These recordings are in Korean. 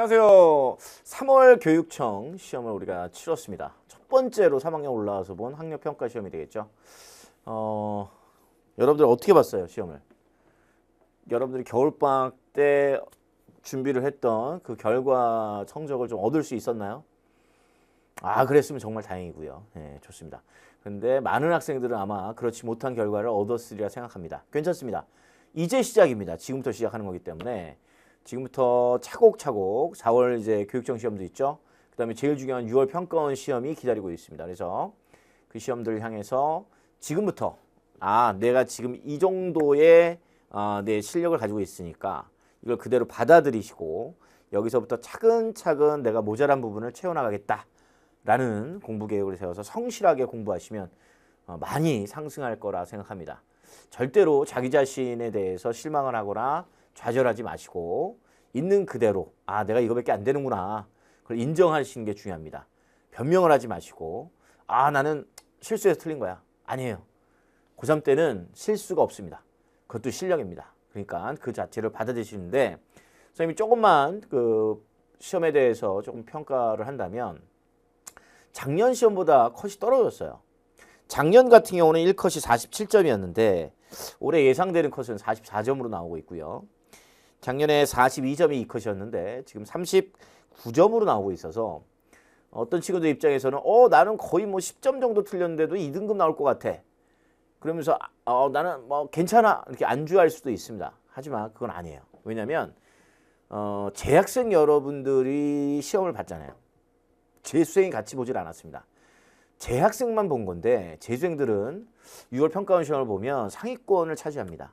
안녕하세요. 3월 교육청 시험을 우리가 치렀습니다. 첫 번째로 3학년 올라와서 본 학력 평가 시험이 되겠죠. 어, 여러분들 어떻게 봤어요 시험을? 여러분들이 겨울 방학 때 준비를 했던 그 결과 성적을 좀 얻을 수 있었나요? 아 그랬으면 정말 다행이고요. 네, 좋습니다. 근데 많은 학생들은 아마 그렇지 못한 결과를 얻었으리라 생각합니다. 괜찮습니다. 이제 시작입니다. 지금부터 시작하는 거기 때문에 지금부터 차곡차곡 4월 이제 교육청 시험도 있죠. 그 다음에 제일 중요한 6월 평가원 시험이 기다리고 있습니다. 그래서 그 시험들을 향해서 지금부터 아 내가 지금 이 정도의 어, 내 실력을 가지고 있으니까 이걸 그대로 받아들이시고 여기서부터 차근차근 내가 모자란 부분을 채워나가겠다라는 공부 계획을 세워서 성실하게 공부하시면 어, 많이 상승할 거라 생각합니다. 절대로 자기 자신에 대해서 실망을 하거나 좌절하지 마시고 있는 그대로 아 내가 이거밖에 안 되는구나 그걸 인정하시는 게 중요합니다. 변명을 하지 마시고 아 나는 실수해서 틀린 거야. 아니에요. 고3 때는 실수가 없습니다. 그것도 실력입니다. 그러니까 그 자체를 받아들이시는데 선생님이 조금만 그 시험에 대해서 조금 평가를 한다면 작년 시험보다 컷이 떨어졌어요. 작년 같은 경우는 1컷이 47점이었는데 올해 예상되는 컷은 44점으로 나오고 있고요. 작년에 42점이 이컷이었는데 지금 39점으로 나오고 있어서 어떤 친구들 입장에서는 어 나는 거의 뭐 10점 정도 틀렸는데도 2등급 나올 것 같아. 그러면서 아, 어, 나는 뭐 괜찮아 이렇게 안주할 수도 있습니다. 하지만 그건 아니에요. 왜냐하면 어, 재학생 여러분들이 시험을 봤잖아요. 재수생이 같이 보질 않았습니다. 재학생만 본 건데 재수생들은 6월 평가원 시험을 보면 상위권을 차지합니다.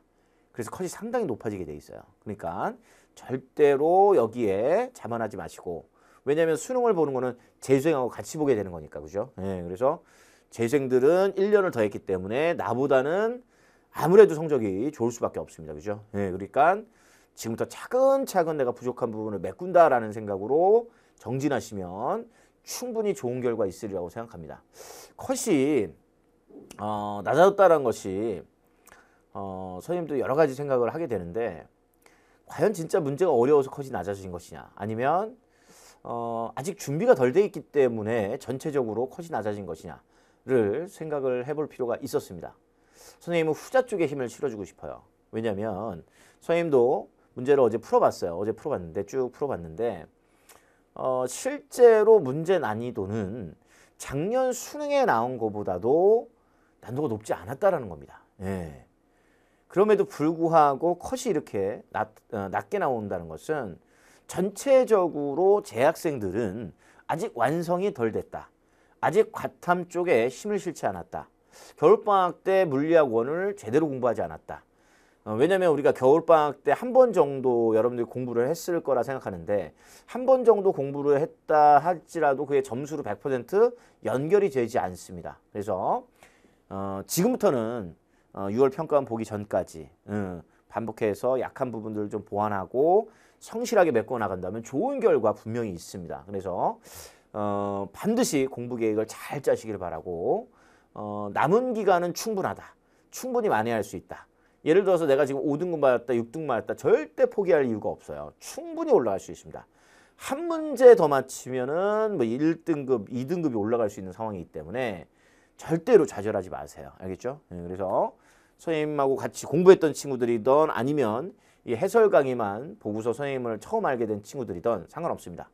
그래서 컷이 상당히 높아지게 돼 있어요. 그러니까 절대로 여기에 자만하지 마시고 왜냐하면 수능을 보는 거는 재수생하고 같이 보게 되는 거니까 그죠? 네, 그래서 재생들은 1년을 더 했기 때문에 나보다는 아무래도 성적이 좋을 수밖에 없습니다. 그죠? 네, 그러니까 지금부터 차근차근 내가 부족한 부분을 메꾼다라는 생각으로 정진하시면 충분히 좋은 결과 있으리라고 생각합니다. 컷이 어, 낮아졌다는 것이 어, 선생님도 여러 가지 생각을 하게 되는데 과연 진짜 문제가 어려워서 컷이 낮아진 것이냐 아니면 어, 아직 준비가 덜 돼 있기 때문에 전체적으로 컷이 낮아진 것이냐를 생각을 해볼 필요가 있었습니다. 선생님은 후자 쪽에 힘을 실어주고 싶어요. 왜냐하면 선생님도 문제를 어제 풀어봤어요. 어제 풀어봤는데 쭉 풀어봤는데 어, 실제로 문제 난이도는 작년 수능에 나온 것보다도 난도가 높지 않았다라는 겁니다. 예. 그럼에도 불구하고 컷이 이렇게 낮, 어, 낮게 나온다는 것은 전체적으로 재학생들은 아직 완성이 덜 됐다. 아직 과탐 쪽에 힘을 실지 않았다. 겨울방학 때 물리학 원을 제대로 공부하지 않았다. 어, 왜냐면 하 우리가 겨울방학 때 한 번 정도 여러분들이 공부를 했을 거라 생각하는데 한 번 정도 공부를 했다 할지라도 그게 점수로 100% 연결이 되지 않습니다. 그래서 어, 지금부터는 어, 6월 평가원 보기 전까지 음, 반복해서 약한 부분들을 좀 보완하고 성실하게 메꿔 나간다면 좋은 결과 분명히 있습니다. 그래서 어, 반드시 공부 계획을 잘 짜시길 바라고 어, 남은 기간은 충분하다. 충분히 만회할 수 있다. 예를 들어서 내가 지금 5등급 맞았다, 6등 급 맞았다 절대 포기할 이유가 없어요. 충분히 올라갈 수 있습니다. 한 문제 더 맞히면은 뭐 1등급, 2등급이 올라갈 수 있는 상황이기 때문에 절대로 좌절하지 마세요. 알겠죠? 예, 그래서 선생님하고 같이 공부했던 친구들이던 아니면 이 해설 강의만 보고서 선생님을 처음 알게 된 친구들이던 상관없습니다.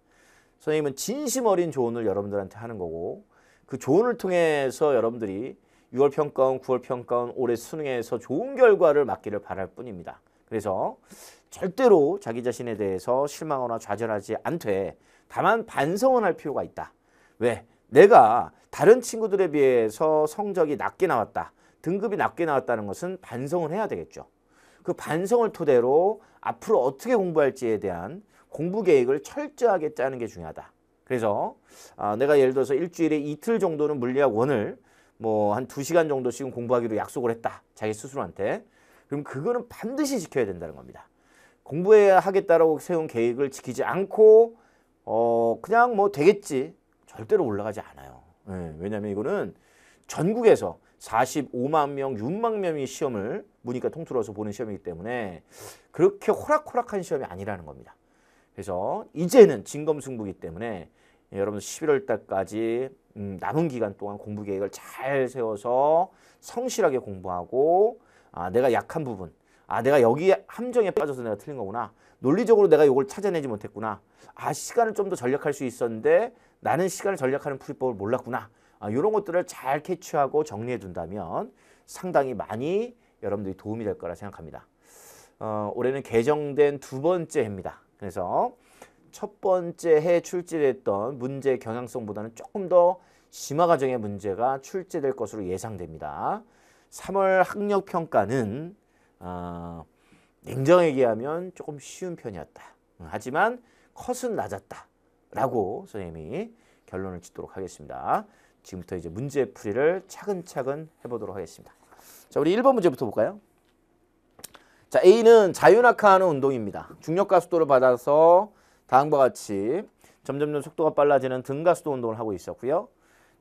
선생님은 진심 어린 조언을 여러분들한테 하는 거고 그 조언을 통해서 여러분들이 6월 평가원, 9월 평가원, 올해 수능에서 좋은 결과를 맞기를 바랄 뿐입니다. 그래서 절대로 자기 자신에 대해서 실망하거나 좌절하지 않되 다만 반성은 할 필요가 있다. 왜? 내가 다른 친구들에 비해서 성적이 낮게 나왔다. 등급이 낮게 나왔다는 것은 반성을 해야 되겠죠. 그 반성을 토대로 앞으로 어떻게 공부할지에 대한 공부 계획을 철저하게 짜는 게 중요하다. 그래서 아, 내가 예를 들어서 일주일에 이틀 정도는 물리학 원을 뭐 한2시간 정도씩은 공부하기로 약속을 했다. 자기 스스로한테. 그럼 그거는 반드시 지켜야 된다는 겁니다. 공부해야 하겠다라고 세운 계획을 지키지 않고 어 그냥 뭐 되겠지 절대로 올라가지 않아요. 네, 예, 왜냐하면 이거는 전국에서 45만 명, 6만 명이 시험을 문니까 통틀어서 보는 시험이기 때문에 그렇게 호락호락한 시험이 아니라는 겁니다. 그래서 이제는 진검승부기 때문에 예, 여러분 11월 달까지 음, 남은 기간 동안 공부 계획을 잘 세워서 성실하게 공부하고 아, 내가 약한 부분, 아 내가 여기 에 함정에 빠져서 내가 틀린 거구나. 논리적으로 내가 이걸 찾아내지 못했구나. 아 시간을 좀 더 전략할 수 있었는데 나는 시간을 전략하는 풀이법을 몰랐구나. 이런 아, 것들을 잘 캐치하고 정리해 둔다면 상당히 많이 여러분들이 도움이 될 거라 생각합니다. 어, 올해는 개정된 두 번째 해입니다. 그래서 첫 번째 해 출제됐던 문제 경향성보다는 조금 더 심화 과정의 문제가 출제될 것으로 예상됩니다. 3월 학력 평가는 어, 냉정 얘기하면 조금 쉬운 편이었다. 음, 하지만 컷은 낮았다. 라고 선생님이 결론을 짓도록 하겠습니다. 지금부터 이제 문제 풀이를 차근차근 해보도록 하겠습니다. 자, 우리 1번 문제부터 볼까요? 자, A는 자유낙하하는 운동입니다. 중력가 속도를 받아서 다음과 같이 점점점 속도가 빨라지는 등가속도 운동을 하고 있었고요.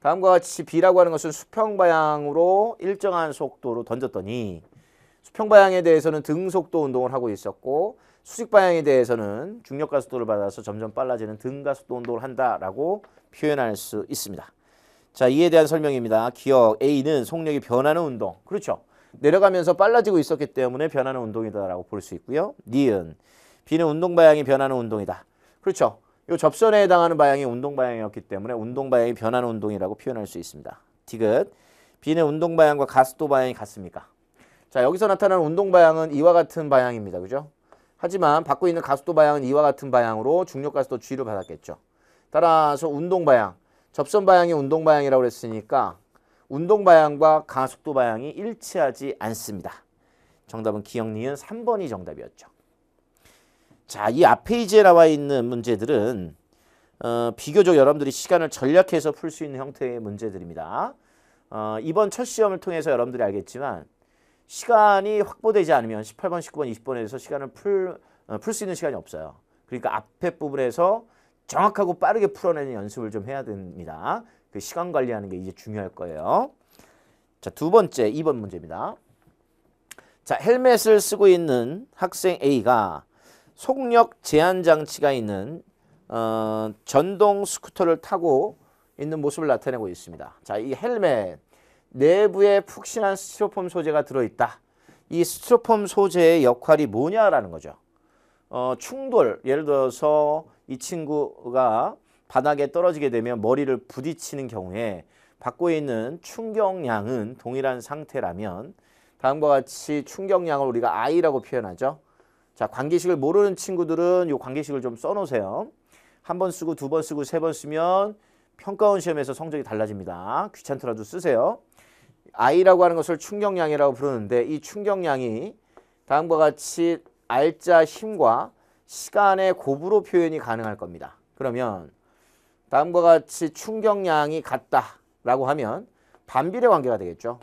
다음과 같이 B라고 하는 것은 수평 방향으로 일정한 속도로 던졌더니 수평 방향에 대해서는 등속도 운동을 하고 있었고 수직 방향에 대해서는 중력가 속도를 받아서 점점 빨라지는 등가속도 운동을 한다라고 표현할 수 있습니다. 자, 이에 대한 설명입니다. 기억 A는 속력이 변하는 운동. 그렇죠. 내려가면서 빨라지고 있었기 때문에 변하는 운동이다라고 볼 수 있고요. 니은 B는 운동 방향이 변하는 운동이다. 그렇죠. 이 접선에 해당하는 방향이 운동 방향이었기 때문에 운동 방향이 변하는 운동이라고 표현할 수 있습니다. 디귿 B는 운동 방향과 가속도 방향이 같습니까? 자, 여기서 나타나는 운동 방향은 이와 같은 방향입니다. 그죠? 하지만 받고 있는 가속도 방향은 이와 같은 방향으로 중력 가속도 G를 받았겠죠. 따라서 운동 방향 접선 방향이 운동 방향이라고 그랬으니까 운동 방향과 가속도 방향이 일치하지 않습니다. 정답은 기억니은 3번이 정답이었죠. 자, 이 앞 페이지에 나와 있는 문제들은 어, 비교적 여러분들이 시간을 전략해서 풀 수 있는 형태의 문제들입니다. 어, 이번 첫 시험을 통해서 여러분들이 알겠지만 시간이 확보되지 않으면 18번, 19번, 20번에서 시간을 풀, 어, 풀 있는 시간이 없어요. 그러니까 앞에 부분에서 정확하고 빠르게 풀어내는 연습을 좀 해야 됩니다. 그 시간 관리하는 게 이제 중요할 거예요. 자, 두 번째 2번 문제입니다. 자, 헬멧을 쓰고 있는 학생 A가 속력 제한 장치가 있는 어, 전동 스쿠터를 타고 있는 모습을 나타내고 있습니다. 자, 이 헬멧 내부에 푹신한 스티로폼 소재가 들어있다. 이 스티로폼 소재의 역할이 뭐냐라는 거죠. 어, 충돌, 예를 들어서 이 친구가 바닥에 떨어지게 되면 머리를 부딪히는 경우에 받고 있는 충격량은 동일한 상태라면 다음과 같이 충격량을 우리가 I라고 표현하죠. 자, 관계식을 모르는 친구들은 이 관계식을 좀 써놓으세요. 한 번 쓰고 두 번 쓰고 세 번 쓰면 평가원 시험에서 성적이 달라집니다. 귀찮더라도 쓰세요. I라고 하는 것을 충격량이라고 부르는데 이 충격량이 다음과 같이 R자 힘과 시간의 곱으로 표현이 가능할 겁니다. 그러면 다음과 같이 충격량이 같다라고 하면 반비례 관계가 되겠죠.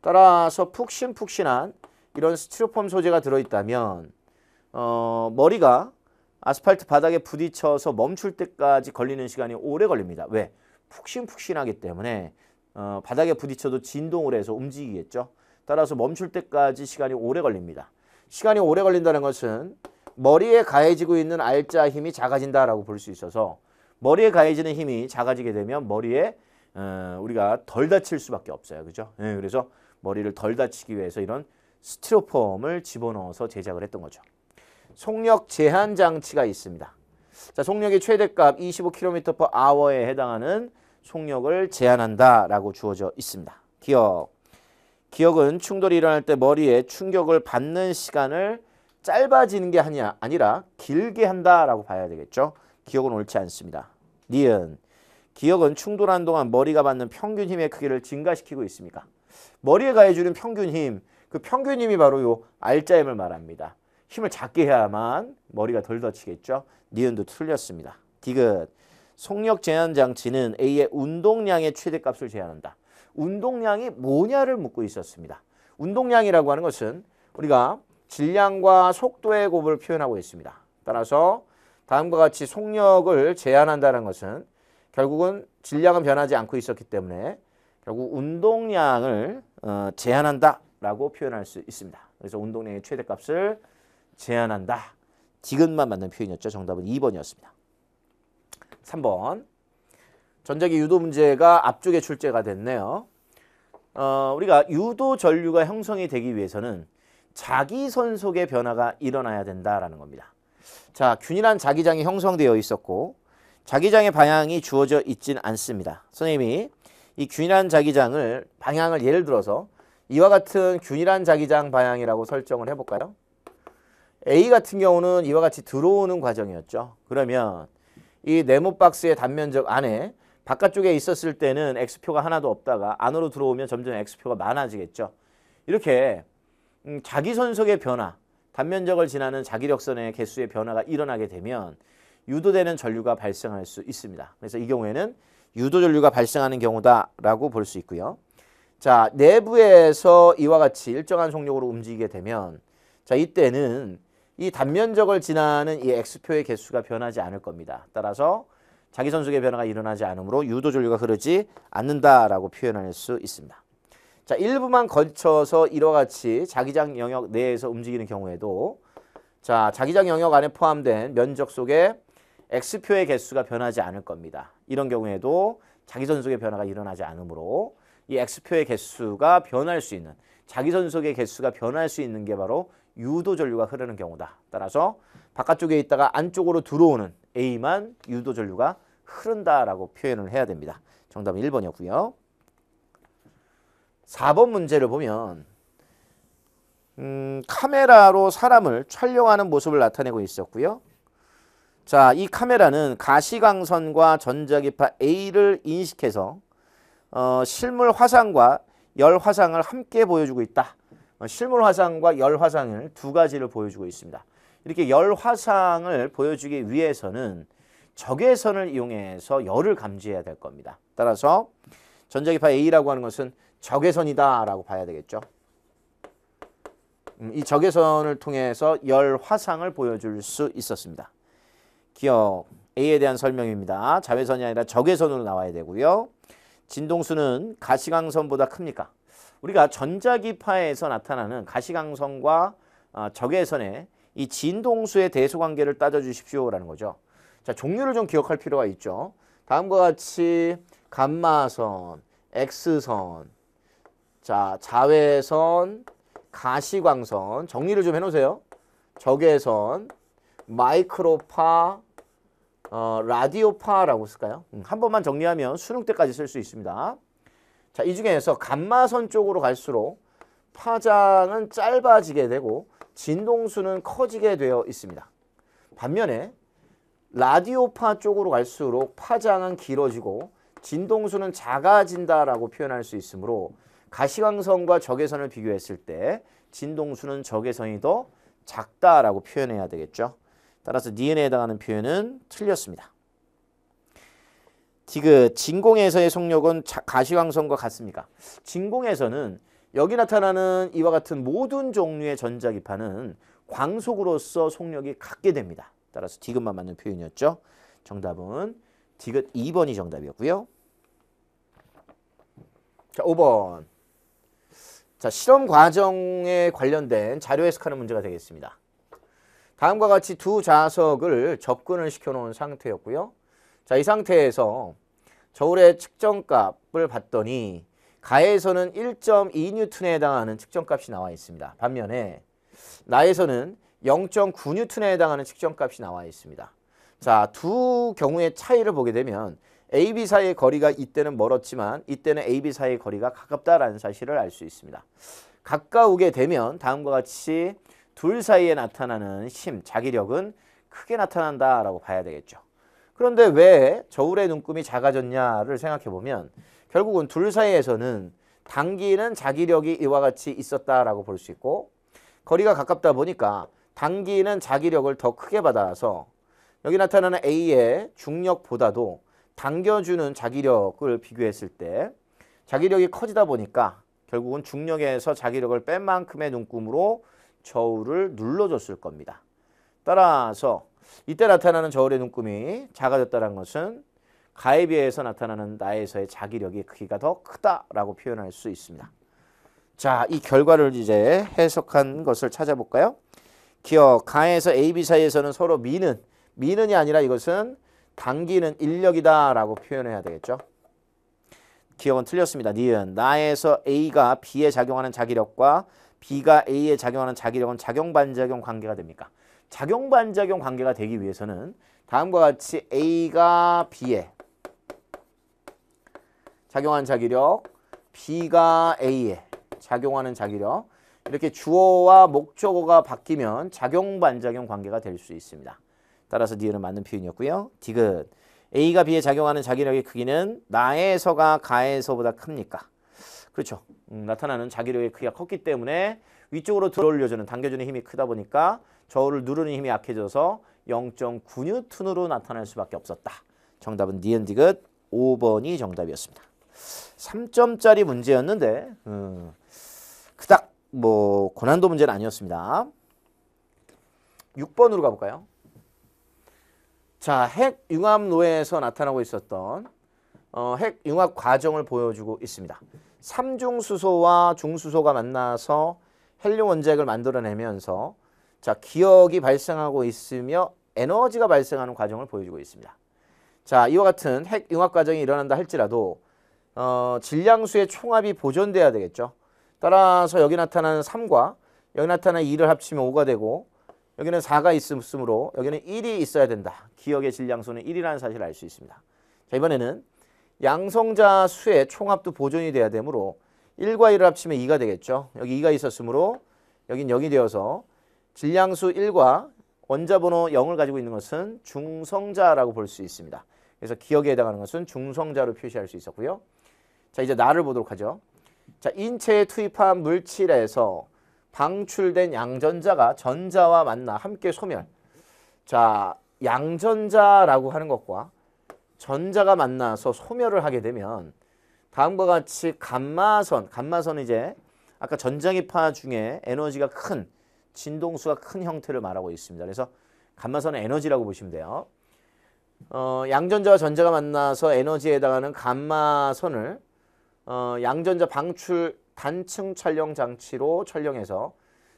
따라서 푹신푹신한 이런 스티로폼 소재가 들어있다면 어, 머리가 아스팔트 바닥에 부딪혀서 멈출 때까지 걸리는 시간이 오래 걸립니다. 왜? 푹신푹신하기 때문에 어, 바닥에 부딪혀도 진동을 해서 움직이겠죠. 따라서 멈출 때까지 시간이 오래 걸립니다. 시간이 오래 걸린다는 것은 머리에 가해지고 있는 알짜 힘이 작아진다라고 볼 수 있어서 머리에 가해지는 힘이 작아지게 되면 머리에 어, 우리가 덜 다칠 수밖에 없어요. 그죠? 네, 그래서 머리를 덜 다치기 위해서 이런 스티로폼을 집어넣어서 제작을 했던 거죠. 속력 제한 장치가 있습니다. 자, 속력의 최대값 25km h 에 해당하는 속력을 제한한다라고 주어져 있습니다. 기억. 기억은 충돌이 일어날 때 머리에 충격을 받는 시간을 짧아지는 게 아니야, 아니라 길게 한다라고 봐야 되겠죠. 기억은 옳지 않습니다. 니은 기억은 충돌한 동안 머리가 받는 평균 힘의 크기를 증가시키고 있습니까? 머리에 가해주는 평균 힘, 그 평균 힘이 바로 요알짜힘을 말합니다. 힘을 작게 해야만 머리가 덜 다치겠죠. 니은도 틀렸습니다. 디귿 속력 제한 장치는 A의 운동량의 최대값을 제한한다. 운동량이 뭐냐를 묻고 있었습니다. 운동량이라고 하는 것은 우리가 질량과 속도의 곱을 표현하고 있습니다. 따라서 다음과 같이 속력을 제한한다는 것은 결국은 질량은 변하지 않고 있었기 때문에 결국 운동량을 어, 제한한다라고 표현할 수 있습니다. 그래서 운동량의 최대값을 제한한다. 디귿만 맞는 표현이었죠. 정답은 2번이었습니다. 3번 전자기 유도 문제가 앞쪽에 출제가 됐네요. 어, 우리가 유도 전류가 형성이 되기 위해서는 자기 선속의 변화가 일어나야 된다라는 겁니다. 자, 균일한 자기장이 형성되어 있었고 자기장의 방향이 주어져 있진 않습니다. 선생님이 이 균일한 자기장을 방향을 예를 들어서 이와 같은 균일한 자기장 방향이라고 설정을 해볼까요? A 같은 경우는 이와 같이 들어오는 과정이었죠. 그러면 이 네모 박스의 단면적 안에 바깥쪽에 있었을 때는 X표가 하나도 없다가 안으로 들어오면 점점 X표가 많아지겠죠. 이렇게 음, 자기 손속의 변화, 단면적을 지나는 자기력선의 개수의 변화가 일어나게 되면 유도되는 전류가 발생할 수 있습니다. 그래서 이 경우에는 유도 전류가 발생하는 경우다라고 볼 수 있고요. 자, 내부에서 이와 같이 일정한 속력으로 움직이게 되면 자, 이때는 이 단면적을 지나는 이 X표의 개수가 변하지 않을 겁니다. 따라서 자기 선속의 변화가 일어나지 않으므로 유도 전류가 흐르지 않는다라고 표현할 수 있습니다. 자, 일부만 걸쳐서 이와 같이 자기장 영역 내에서 움직이는 경우에도 자, 자기장 영역 안에 포함된 면적 속에 X표의 개수가 변하지 않을 겁니다. 이런 경우에도 자기선 속의 변화가 일어나지 않으므로 이 X표의 개수가 변할 수 있는 자기선 속의 개수가 변할 수 있는 게 바로 유도 전류가 흐르는 경우다. 따라서 바깥쪽에 있다가 안쪽으로 들어오는 A만 유도 전류가 흐른다라고 표현을 해야 됩니다. 정답은 1번이었고요. 4번 문제를 보면 음, 카메라로 사람을 촬영하는 모습을 나타내고 있었고요. 자, 이 카메라는 가시광선과 전자기파 A를 인식해서 어, 실물 화상과 열 화상을 함께 보여주고 있다. 어, 실물 화상과 열 화상을 두 가지를 보여주고 있습니다. 이렇게 열 화상을 보여주기 위해서는 적외선을 이용해서 열을 감지해야 될 겁니다. 따라서 전자기파 A라고 하는 것은 적외선이다라고 봐야 되겠죠. 음, 이 적외선을 통해서 열 화상을 보여줄 수 있었습니다. 기억 A에 대한 설명입니다. 자외선이 아니라 적외선으로 나와야 되고요. 진동수는 가시광선보다 큽니까? 우리가 전자기파에서 나타나는 가시광선과 어, 적외선의 이 진동수의 대소관계를 따져주십시오라는 거죠. 자, 종류를 좀 기억할 필요가 있죠. 다음과 같이 감마선, X선, 자, 자외선, 가시광선 정리를 좀 해놓으세요. 적외선, 마이크로파, 어, 라디오파라고 쓸까요? 음, 한 번만 정리하면 수능 때까지 쓸 수 있습니다. 자, 이 중에서 감마선 쪽으로 갈수록 파장은 짧아지게 되고 진동수는 커지게 되어 있습니다. 반면에 라디오파 쪽으로 갈수록 파장은 길어지고 진동수는 작아진다라고 표현할 수 있으므로 가시광선과 적외선을 비교했을 때 진동수는 적외선이 더 작다라고 표현해야 되겠죠. 따라서 니은에 해당하는 표현은 틀렸습니다. 디귿 진공에서의 속력은 가시광선과 같습니까? 진공에서는 여기 나타나는 이와 같은 모든 종류의 전자기파는 광속으로서 속력이 같게 됩니다. 따라서 디귿만 맞는 표현이었죠. 정답은 디귿 2번이 정답이었고요. 자, 5번. 자, 실험 과정에 관련된 자료 해석하는 문제가 되겠습니다. 다음과 같이 두 좌석을 접근을 시켜놓은 상태였고요. 자, 이 상태에서 저울의 측정값을 봤더니 가에서는 1.2N에 해당하는 측정값이 나와 있습니다. 반면에 나에서는 0.9N에 해당하는 측정값이 나와 있습니다. 자, 두 경우의 차이를 보게 되면 AB 사이의 거리가 이때는 멀었지만 이때는 AB 사이의 거리가 가깝다라는 사실을 알 수 있습니다. 가까우게 되면 다음과 같이 둘 사이에 나타나는 힘, 자기력은 크게 나타난다라고 봐야 되겠죠. 그런데 왜 저울의 눈금이 작아졌냐를 생각해보면 결국은 둘 사이에서는 당기는 자기력이 이와 같이 있었다라고 볼 수 있고 거리가 가깝다 보니까 당기는 자기력을 더 크게 받아서 여기 나타나는 A의 중력보다도 당겨주는 자기력을 비교했을 때 자기력이 커지다 보니까 결국은 중력에서 자기력을 뺀 만큼의 눈금으로 저울을 눌러줬을 겁니다. 따라서 이때 나타나는 저울의 눈금이 작아졌다는 것은 가에 비해서 나타나는 나에서의 자기력의 크기가 더 크다라고 표현할 수 있습니다. 자, 이 결과를 이제 해석한 것을 찾아볼까요? 기억, 가에서 AB 사이에서는 서로 미는, 미는이 아니라 이것은 당기는 인력이다 라고 표현해야 되겠죠. 기억은 틀렸습니다. 니은 나에서 A가 B에 작용하는 자기력과 B가 A에 작용하는 자기력은 작용반작용 관계가 됩니까? 작용반작용 관계가 되기 위해서는 다음과 같이 A가 B에 작용하는 자기력 B가 A에 작용하는 자기력 이렇게 주어와 목적어가 바뀌면 작용반작용 관계가 될 수 있습니다. 따라서 니은은 맞는 표현이었고요. 디귿. A가 B에 작용하는 자기력의 크기는 나에서가 가에서보다 큽니까? 그렇죠. 음, 나타나는 자기력의 크기가 컸기 때문에 위쪽으로 들어올려주는 당겨주는 힘이 크다 보니까 저울을 누르는 힘이 약해져서 0.9N으로 나타날 수밖에 없었다. 정답은 니은 디귿 5번이 정답이었습니다. 3점짜리 문제였는데 음, 그닥 뭐 고난도 문제는 아니었습니다. 6번으로 가볼까요? 자, 핵 융합 노예에서 나타나고 있었던 어, 핵 융합 과정을 보여주고 있습니다. 3중 수소와 중수소가 만나서 헬륨 원자핵을 만들어내면서 자, 기억이 발생하고 있으며 에너지가 발생하는 과정을 보여주고 있습니다. 자, 이와 같은 핵 융합 과정이 일어난다 할지라도 어, 질량수의 총합이 보존돼야 되겠죠. 따라서 여기 나타나는 3과 여기 나타나는 2를 합치면 5가 되고 여기는 4가 있으므로 여기는 1이 있어야 된다. 기억의 질량수는 1이라는 사실을 알 수 있습니다. 자, 이번에는 양성자 수의 총합도 보존이 돼야 되므로 1과 1을 합치면 2가 되겠죠. 여기 2가 있었으므로 여긴 0이 되어서 질량수 1과 원자번호 0을 가지고 있는 것은 중성자라고 볼 수 있습니다. 그래서 기억에 해당하는 것은 중성자로 표시할 수 있었고요. 자 이제 나를 보도록 하죠. 자 인체에 투입한 물질에서 방출된 양전자가 전자와 만나 함께 소멸. 자, 양전자라고 하는 것과 전자가 만나서 소멸을 하게 되면 다음과 같이 감마선, 감마선은 이제 아까 전자기파 중에 에너지가 큰, 진동수가 큰 형태를 말하고 있습니다. 그래서 감마선은 에너지라고 보시면 돼요. 어, 양전자와 전자가 만나서 에너지에 해당하는 감마선을 어, 양전자 방출 단층 촬영 장치로 촬영해서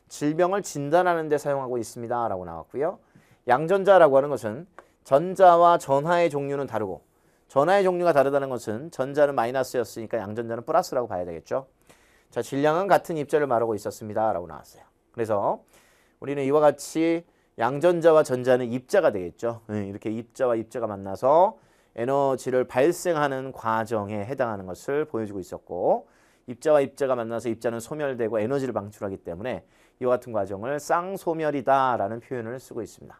질병을 진단하는 데 사용하고 있습니다. 라고 나왔고요. 양전자라고 하는 것은 전자와 전하의 종류는 다르고 전하의 종류가 다르다는 것은 전자는 마이너스였으니까 양전자는 플러스라고 봐야 되겠죠. 자, 질량은 같은 입자를 말하고 있었습니다. 라고 나왔어요. 그래서 우리는 이와 같이 양전자와 전자는 입자가 되겠죠. 예, 이렇게 입자와 입자가 만나서 에너지를 발생하는 과정에 해당하는 것을 보여주고 있었고 입자와 입자가 만나서 입자는 소멸되고 에너지를 방출하기 때문에 이와 같은 과정을 쌍소멸이다라는 표현을 쓰고 있습니다.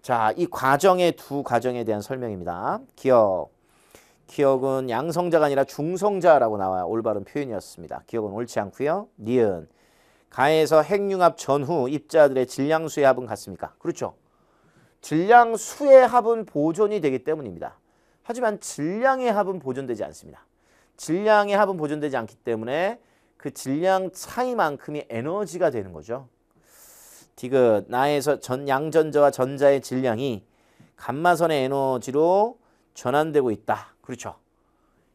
자, 이 과정의 두 과정에 대한 설명입니다. 기억. 기억은 양성자가 아니라 중성자라고 나와요. 올바른 표현이었습니다. 기억은 옳지 않고요. 니은. 가에서 핵융합 전후 입자들의 질량수의 합은 같습니까? 그렇죠. 질량수의 합은 보존이 되기 때문입니다. 하지만 질량의 합은 보존되지 않습니다. 질량의 합은 보존되지 않기 때문에 그 질량 차이만큼이 에너지가 되는 거죠. 디귿 나에서 전 양전자와 전자의 질량이 감마선의 에너지로 전환되고 있다. 그렇죠.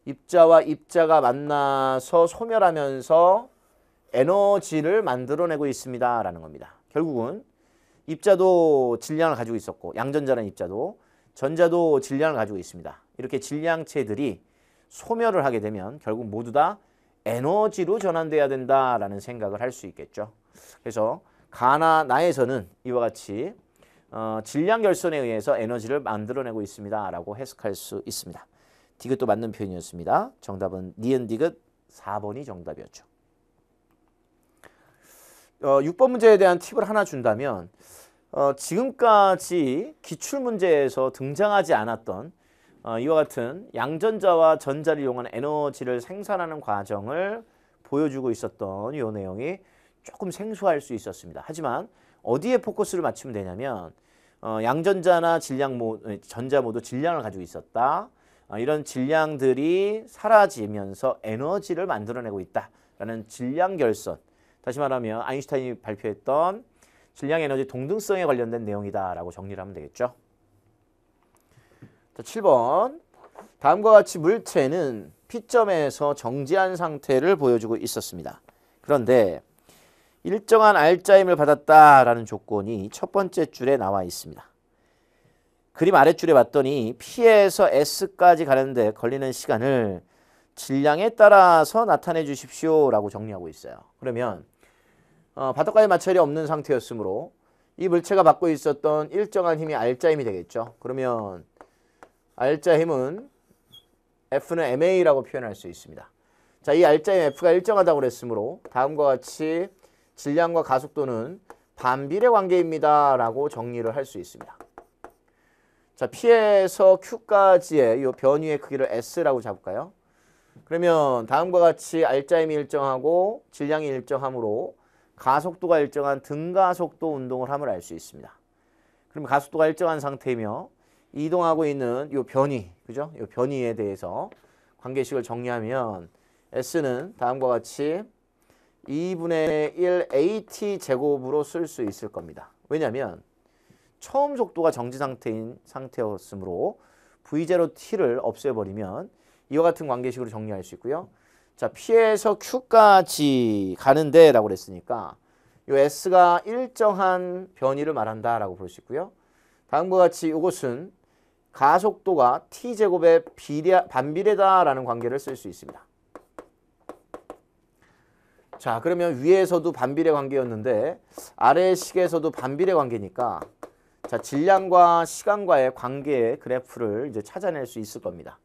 입자와 입자가 만나서 소멸하면서 에너지를 만들어내고 있습니다. 라는 겁니다. 결국은 입자도 질량을 가지고 있었고 양전자라는 입자도 전자도 질량을 가지고 있습니다. 이렇게 질량체들이 소멸을 하게 되면 결국 모두 다 에너지로 전환돼야 된다라는 생각을 할 수 있겠죠. 그래서 가나나에서는 이와 같이 어, 질량 결손에 의해서 에너지를 만들어내고 있습니다. 라고 해석할 수 있습니다. 디귿도 맞는 표현이었습니다. 정답은 니은 디귿 4번이 정답이었죠. 어, 6번 문제에 대한 팁을 하나 준다면 어, 지금까지 기출문제에서 등장하지 않았던 어, 이와 같은 양전자와 전자를 이용한 에너지를 생산하는 과정을 보여주고 있었던 이 내용이 조금 생소할 수 있었습니다. 하지만 어디에 포커스를 맞추면 되냐면 어, 양전자나 질량 모, 어, 전자 모두 질량을 가지고 있었다. 어, 이런 질량들이 사라지면서 에너지를 만들어내고 있다라는 질량 결선. 다시 말하면 아인슈타인이 발표했던 질량 에너지 동등성에 관련된 내용이다라고 정리를 하면 되겠죠. 자, 7번. 다음과 같이 물체는 P점에서 정지한 상태를 보여주고 있었습니다. 그런데 일정한 알짜임을 받았다라는 조건이 첫 번째 줄에 나와 있습니다. 그림 아래줄에 봤더니 P에서 S까지 가는데 걸리는 시간을 질량에 따라서 나타내 주십시오 라고 정리하고 있어요. 그러면 어, 바닥까지 마찰이 없는 상태였으므로 이 물체가 받고 있었던 일정한 힘이 알짜임이 되겠죠. 그러면 알자 힘은 F는 MA라고 표현할 수 있습니다. 자, 이알자힘 F가 일정하다고 그랬으므로 다음과 같이 질량과 가속도는 반비례 관계입니다. 라고 정리를 할 수 있습니다. 자, P에서 Q까지의 이 변위의 크기를 S라고 잡을까요? 그러면 다음과 같이 알자 힘이 일정하고 질량이 일정하므로 가속도가 일정한 등가속도 운동을 함을 알 수 있습니다. 그럼 가속도가 일정한 상태이며 이동하고 있는 이 변이, 그죠? 이 변이에 대해서 관계식을 정리하면 S는 다음과 같이 2분의 1 AT 제곱으로 쓸 수 있을 겁니다. 왜냐하면 처음 속도가 정지 상태인 상태였으므로 V0T를 없애버리면 이와 같은 관계식으로 정리할 수 있고요. 자, P에서 Q까지 가는데 라고 그랬으니까 이 S가 일정한 변이를 말한다라고 볼 수 있고요. 다음과 같이 이것은 가속도가 t 제곱에 비례, 반비례다라는 관계를 쓸 수 있습니다. 자 그러면 위에서도 반비례 관계였는데 아래 식에서도 반비례 관계니까 자 질량과 시간과의 관계의 그래프를 이제 찾아낼 수 있을 겁니다.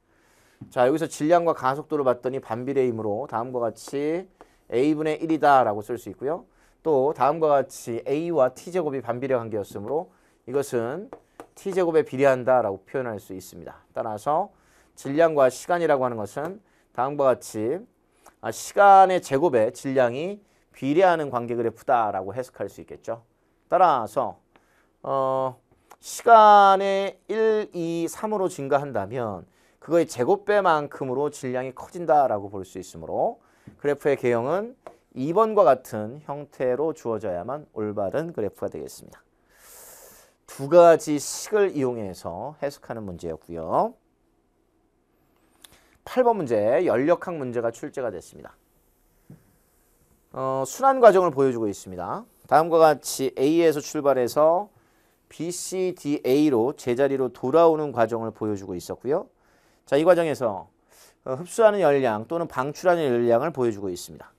자 여기서 질량과 가속도를 봤더니 반비례이므로 다음과 같이 a분의 1이다 라고 쓸 수 있고요. 또 다음과 같이 a와 t제곱이 반비례 관계였으므로 이것은 t제곱에 비례한다라고 표현할 수 있습니다. 따라서 질량과 시간이라고 하는 것은 다음과 같이 아, 시간의 제곱에 질량이 비례하는 관계 그래프다라고 해석할 수 있겠죠. 따라서 어, 시간의 1, 2, 3으로 증가한다면 그거의 제곱배만큼으로 질량이 커진다라고 볼 수 있으므로 그래프의 개형은 2번과 같은 형태로 주어져야만 올바른 그래프가 되겠습니다. 두 가지 식을 이용해서 해석하는 문제였고요. 8번 문제 연력학 문제가 출제가 됐습니다. 어, 순환 과정을 보여주고 있습니다. 다음과 같이 A에서 출발해서 BCDA로 제자리로 돌아오는 과정을 보여주고 있었고요. 자, 이 과정에서 어, 흡수하는 열량 또는 방출하는 열량을 보여주고 있습니다.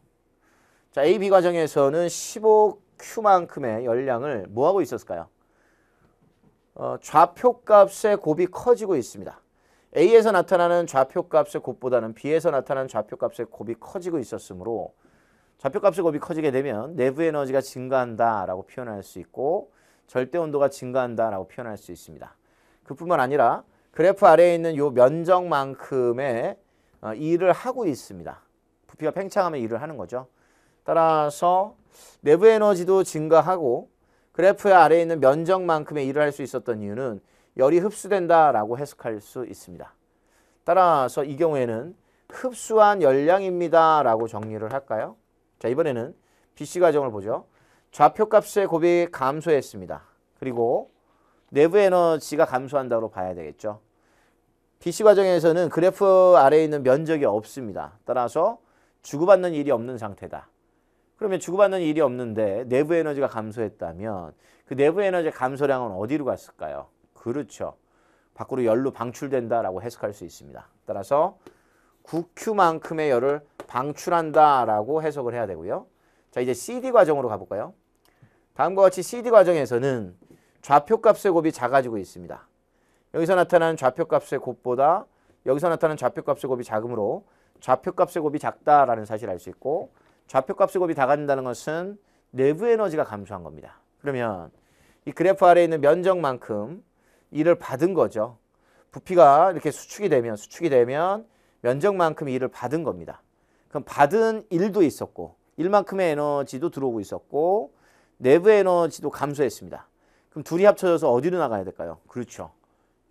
자, AB 과정에서는 15Q만큼의 열량을 뭐하고 있었을까요? 어, 좌표값의 곱이 커지고 있습니다. A에서 나타나는 좌표값의 곱보다는 B에서 나타나는 좌표값의 곱이 커지고 있었으므로 좌표값의 곱이 커지게 되면 내부 에너지가 증가한다라고 표현할 수 있고 절대 온도가 증가한다라고 표현할 수 있습니다. 그뿐만 아니라 그래프 아래에 있는 요 면적만큼의 어, 일을 하고 있습니다. 부피가 팽창하면 일을 하는 거죠. 따라서 내부 에너지도 증가하고 그래프의 아래에 있는 면적만큼의 일을 할 수 있었던 이유는 열이 흡수된다라고 해석할 수 있습니다. 따라서 이 경우에는 흡수한 열량입니다라고 정리를 할까요? 자 이번에는 BC 과정을 보죠. 좌표값의 곱이 감소했습니다. 그리고 내부 에너지가 감소한다고 봐야 되겠죠. BC 과정에서는 그래프 아래에 있는 면적이 없습니다. 따라서 주고받는 일이 없는 상태다. 그러면 주고받는 일이 없는데 내부 에너지가 감소했다면 그 내부 에너지 감소량은 어디로 갔을까요? 그렇죠. 밖으로 열로 방출된다라고 해석할 수 있습니다. 따라서 9Q만큼의 열을 방출한다라고 해석을 해야 되고요. 자 이제 CD 과정으로 가볼까요? 다음과 같이 CD 과정에서는 좌표값의 곱이 작아지고 있습니다. 여기서 나타나는 좌표값의 곱보다 여기서 나타나는 좌표값의 곱이 작으므로 좌표값의 곱이 작다라는 사실을 알 수 있고 좌표값의 곱이 다 갖는다는 것은 내부 에너지가 감소한 겁니다. 그러면 이 그래프 아래에 있는 면적만큼 일을 받은 거죠. 부피가 이렇게 수축이 되면 수축이 되면 면적만큼 일을 받은 겁니다. 그럼 받은 일도 있었고 일만큼의 에너지도 들어오고 있었고 내부 에너지도 감소했습니다. 그럼 둘이 합쳐져서 어디로 나가야 될까요? 그렇죠.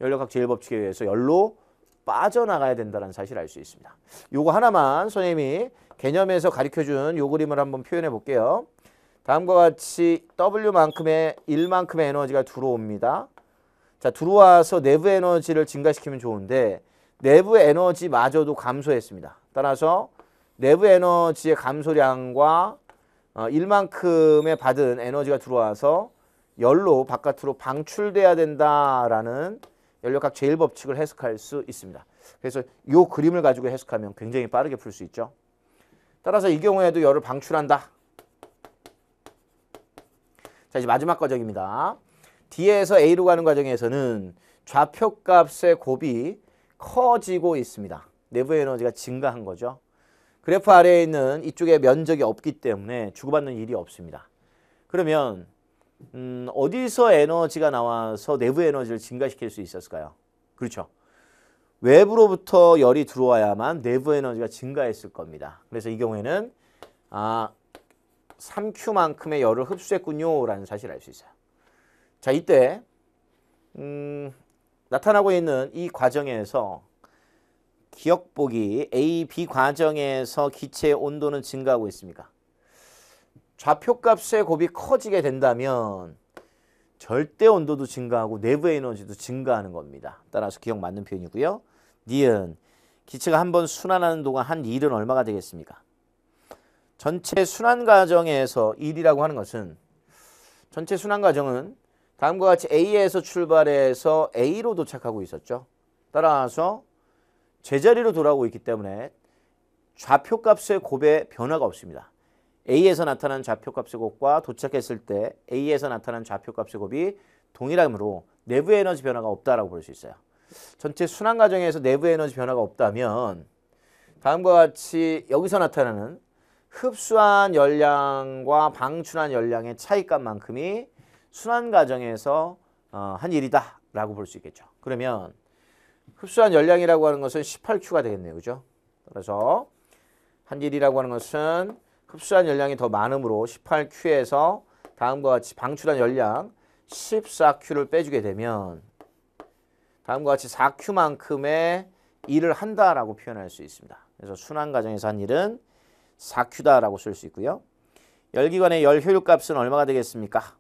연료각 제1법칙에 의해서 열로 빠져나가야 된다는 사실을 알 수 있습니다. 요거 하나만 선생님이 개념에서 가르쳐준 요 그림을 한번 표현해 볼게요. 다음과 같이 W만큼의 1만큼의 에너지가 들어옵니다. 자 들어와서 내부 에너지를 증가시키면 좋은데 내부 에너지마저도 감소했습니다. 따라서 내부 에너지의 감소량과 1만큼의 어, 받은 에너지가 들어와서 열로 바깥으로 방출돼야 된다라는 연료각 제일 법칙을 해석할 수 있습니다. 그래서 이 그림을 가지고 해석하면 굉장히 빠르게 풀 수 있죠. 따라서 이 경우에도 열을 방출한다. 자 이제 마지막 과정입니다. D에서 A로 가는 과정에서는 좌표값의 곱이 커지고 있습니다. 내부 에너지가 증가한 거죠. 그래프 아래에 있는 이쪽에 면적이 없기 때문에 주고받는 일이 없습니다. 그러면 음, 어디서 에너지가 나와서 내부 에너지를 증가시킬 수 있었을까요? 그렇죠. 외부로부터 열이 들어와야만 내부 에너지가 증가했을 겁니다. 그래서 이 경우에는 아 3Q만큼의 열을 흡수했군요 라는 사실을 알 수 있어요. 자 이때 음, 나타나고 있는 이 과정에서 기억보기 A, B 과정에서 기체 온도는 증가하고 있습니까? 좌표값의 곱이 커지게 된다면 절대 온도도 증가하고 내부 에너지도 증가하는 겁니다. 따라서 기억 맞는 표현이고요. 니은 기체가 한 번 순환하는 동안 한 일은 얼마가 되겠습니까? 전체 순환 과정에서 일이라고 하는 것은 전체 순환 과정은 다음과 같이 A에서 출발해서 A로 도착하고 있었죠. 따라서 제자리로 돌아오고 있기 때문에 좌표값의 곱에 변화가 없습니다. A에서 나타난 좌표값의 곱과 도착했을 때 A에서 나타난 좌표값의 곱이 동일하므로 내부 에너지 변화가 없다라고 볼 수 있어요. 전체 순환 과정에서 내부 에너지 변화가 없다면 다음과 같이 여기서 나타나는 흡수한 열량과 방출한 열량의 차이값만큼이 순환 과정에서 어, 한 일이다 라고 볼 수 있겠죠. 그러면 흡수한 열량이라고 하는 것은 18Q가 되겠네요. 그죠? 그래서 한 일이라고 하는 것은 흡수한 열량이 더 많으므로 18Q에서 다음과 같이 방출한 열량 14Q를 빼주게 되면 다음과 같이 4Q만큼의 일을 한다라고 표현할 수 있습니다. 그래서 순환 과정에서 한 일은 4Q다라고 쓸 수 있고요. 열기관의 열 효율 값은 얼마가 되겠습니까?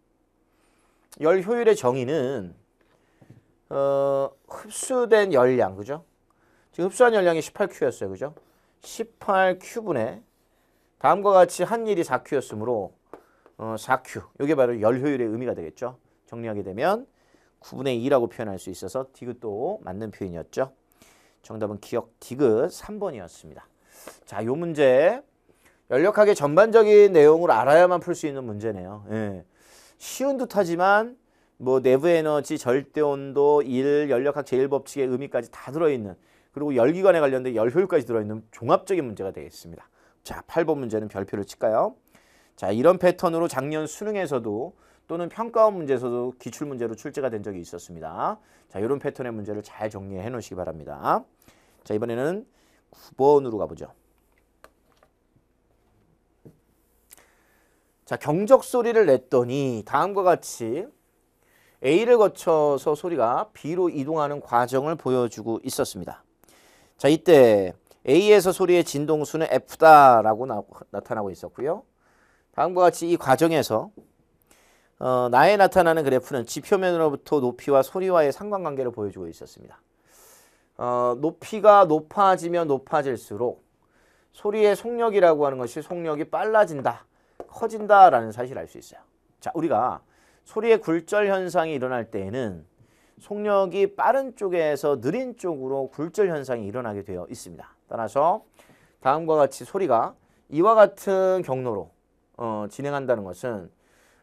열 효율의 정의는 어, 흡수된 열량, 그죠? 지금 흡수한 열량이 18Q였어요, 그죠? 18Q분의 다음과 같이 한 일이 4Q였으므로 어, 4Q, 이게 바로 열 효율의 의미가 되겠죠. 정리하게 되면 9분의 2라고 표현할 수 있어서 디귿도 맞는 표현이었죠. 정답은 기억 디귿 3번이었습니다. 자, 요 문제 연력학의 전반적인 내용을 알아야만 풀 수 있는 문제네요. 예. 쉬운 듯하지만 뭐 내부 에너지, 절대 온도, 일, 연력학 제일법칙의 의미까지 다 들어있는 그리고 열기관에 관련된 열효율까지 들어있는 종합적인 문제가 되겠습니다. 자, 8번 문제는 별표를 칠까요? 자, 이런 패턴으로 작년 수능에서도 또는 평가원 문제에서도 기출문제로 출제가 된 적이 있었습니다. 자, 이런 패턴의 문제를 잘 정리해 놓으시기 바랍니다. 자, 이번에는 9번으로 가보죠. 자, 경적 소리를 냈더니 다음과 같이 A를 거쳐서 소리가 B로 이동하는 과정을 보여주고 있었습니다. 자, 이때 A에서 소리의 진동수는 F다라고 나, 타나고 있었고요. 다음과 같이 이 과정에서 어, 나에 나타나는 그래프는 지표면으로부터 높이와 소리와의 상관관계를 보여주고 있었습니다. 어, 높이가 높아지면 높아질수록 소리의 속력이라고 하는 것이 속력이 빨라진다, 커진다라는 사실을 알 수 있어요. 자, 우리가 소리의 굴절 현상이 일어날 때에는 속력이 빠른 쪽에서 느린 쪽으로 굴절 현상이 일어나게 되어 있습니다. 따라서 다음과 같이 소리가 이와 같은 경로로 어, 진행한다는 것은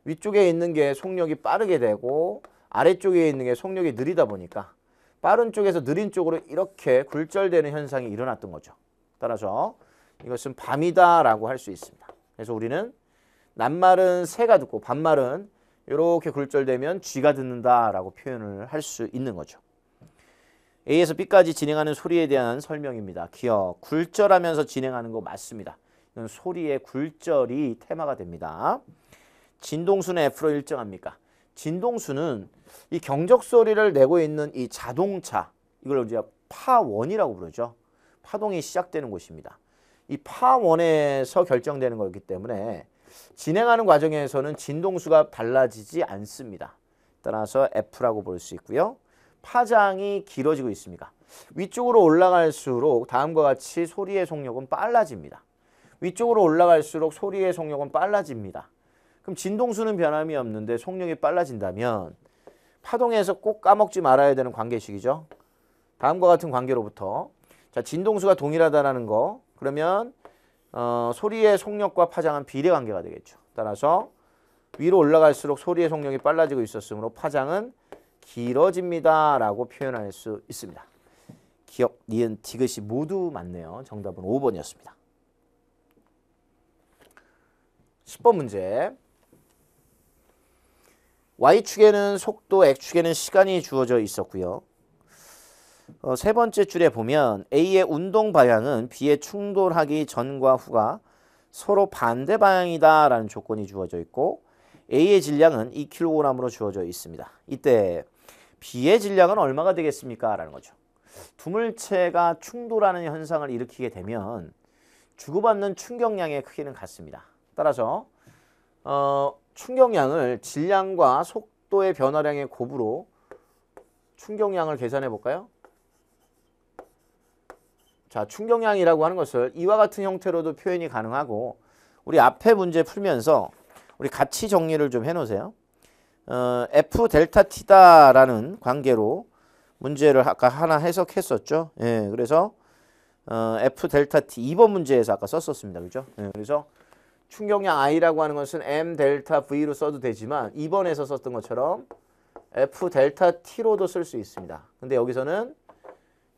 위쪽에 있는 게 속력이 빠르게 되고 아래쪽에 있는 게 속력이 느리다 보니까 빠른 쪽에서 느린 쪽으로 이렇게 굴절되는 현상이 일어났던 거죠. 따라서 이것은 밤이다 라고 할 수 있습니다. 그래서 우리는 낱말은 새가 듣고 반말은 이렇게 굴절되면 쥐가 듣는다 라고 표현을 할 수 있는 거죠. A에서 B까지 진행하는 소리에 대한 설명입니다. 기억, 굴절하면서 진행하는 거 맞습니다. 이건 소리의 굴절이 테마가 됩니다. 진동수는 F로 일정합니까? 진동수는 이 경적 소리를 내고 있는 이 자동차 이걸 우리가 파원이라고 부르죠. 파동이 시작되는 곳입니다. 이 파원에서 결정되는 거기 때문에 진행하는 과정에서는 진동수가 달라지지 않습니다. 따라서 F라고 볼 수 있고요. 파장이 길어지고 있습니다. 위쪽으로 올라갈수록 다음과 같이 소리의 속력은 빨라집니다. 위쪽으로 올라갈수록 소리의 속력은 빨라집니다. 그럼 진동수는 변함이 없는데 속력이 빨라진다면 파동에서 꼭 까먹지 말아야 되는 관계식이죠. 다음과 같은 관계로부터 자 진동수가 동일하다는거 그러면 어, 소리의 속력과 파장은 비례관계가 되겠죠. 따라서 위로 올라갈수록 소리의 속력이 빨라지고 있었으므로 파장은 길어집니다. 라고 표현할 수 있습니다. 기억, 니은, 디귿이 그 모두 맞네요. 정답은 5번이었습니다. 10번 문제. Y축에는 속도, X축에는 시간이 주어져 있었고요. 어, 세 번째 줄에 보면 A의 운동 방향은 B의 충돌하기 전과 후가 서로 반대 방향이다 라는 조건이 주어져 있고 A의 질량은 2kg으로 주어져 있습니다. 이때 B의 질량은 얼마가 되겠습니까? 라는 거죠. 두물체가 충돌하는 현상을 일으키게 되면 주고받는 충격량의 크기는 같습니다. 따라서 어, 충격량을 질량과 속도의 변화량의 곱으로 충격량을 계산해 볼까요? 자, 충격량이라고 하는 것을 이와 같은 형태로도 표현이 가능하고 우리 앞에 문제 풀면서 우리 같이 정리를 좀 해놓으세요. 어, F 델타 T다라는 관계로 문제를 아까 하나 해석했었죠. 예, 그래서 어, F 델타 T 2번 문제에서 아까 썼었습니다. 그죠? 예, 그래서 충격량 I라고 하는 것은 M 델타 V로 써도 되지만 2번에서 썼던 것처럼 F 델타 T로도 쓸 수 있습니다. 근데 여기서는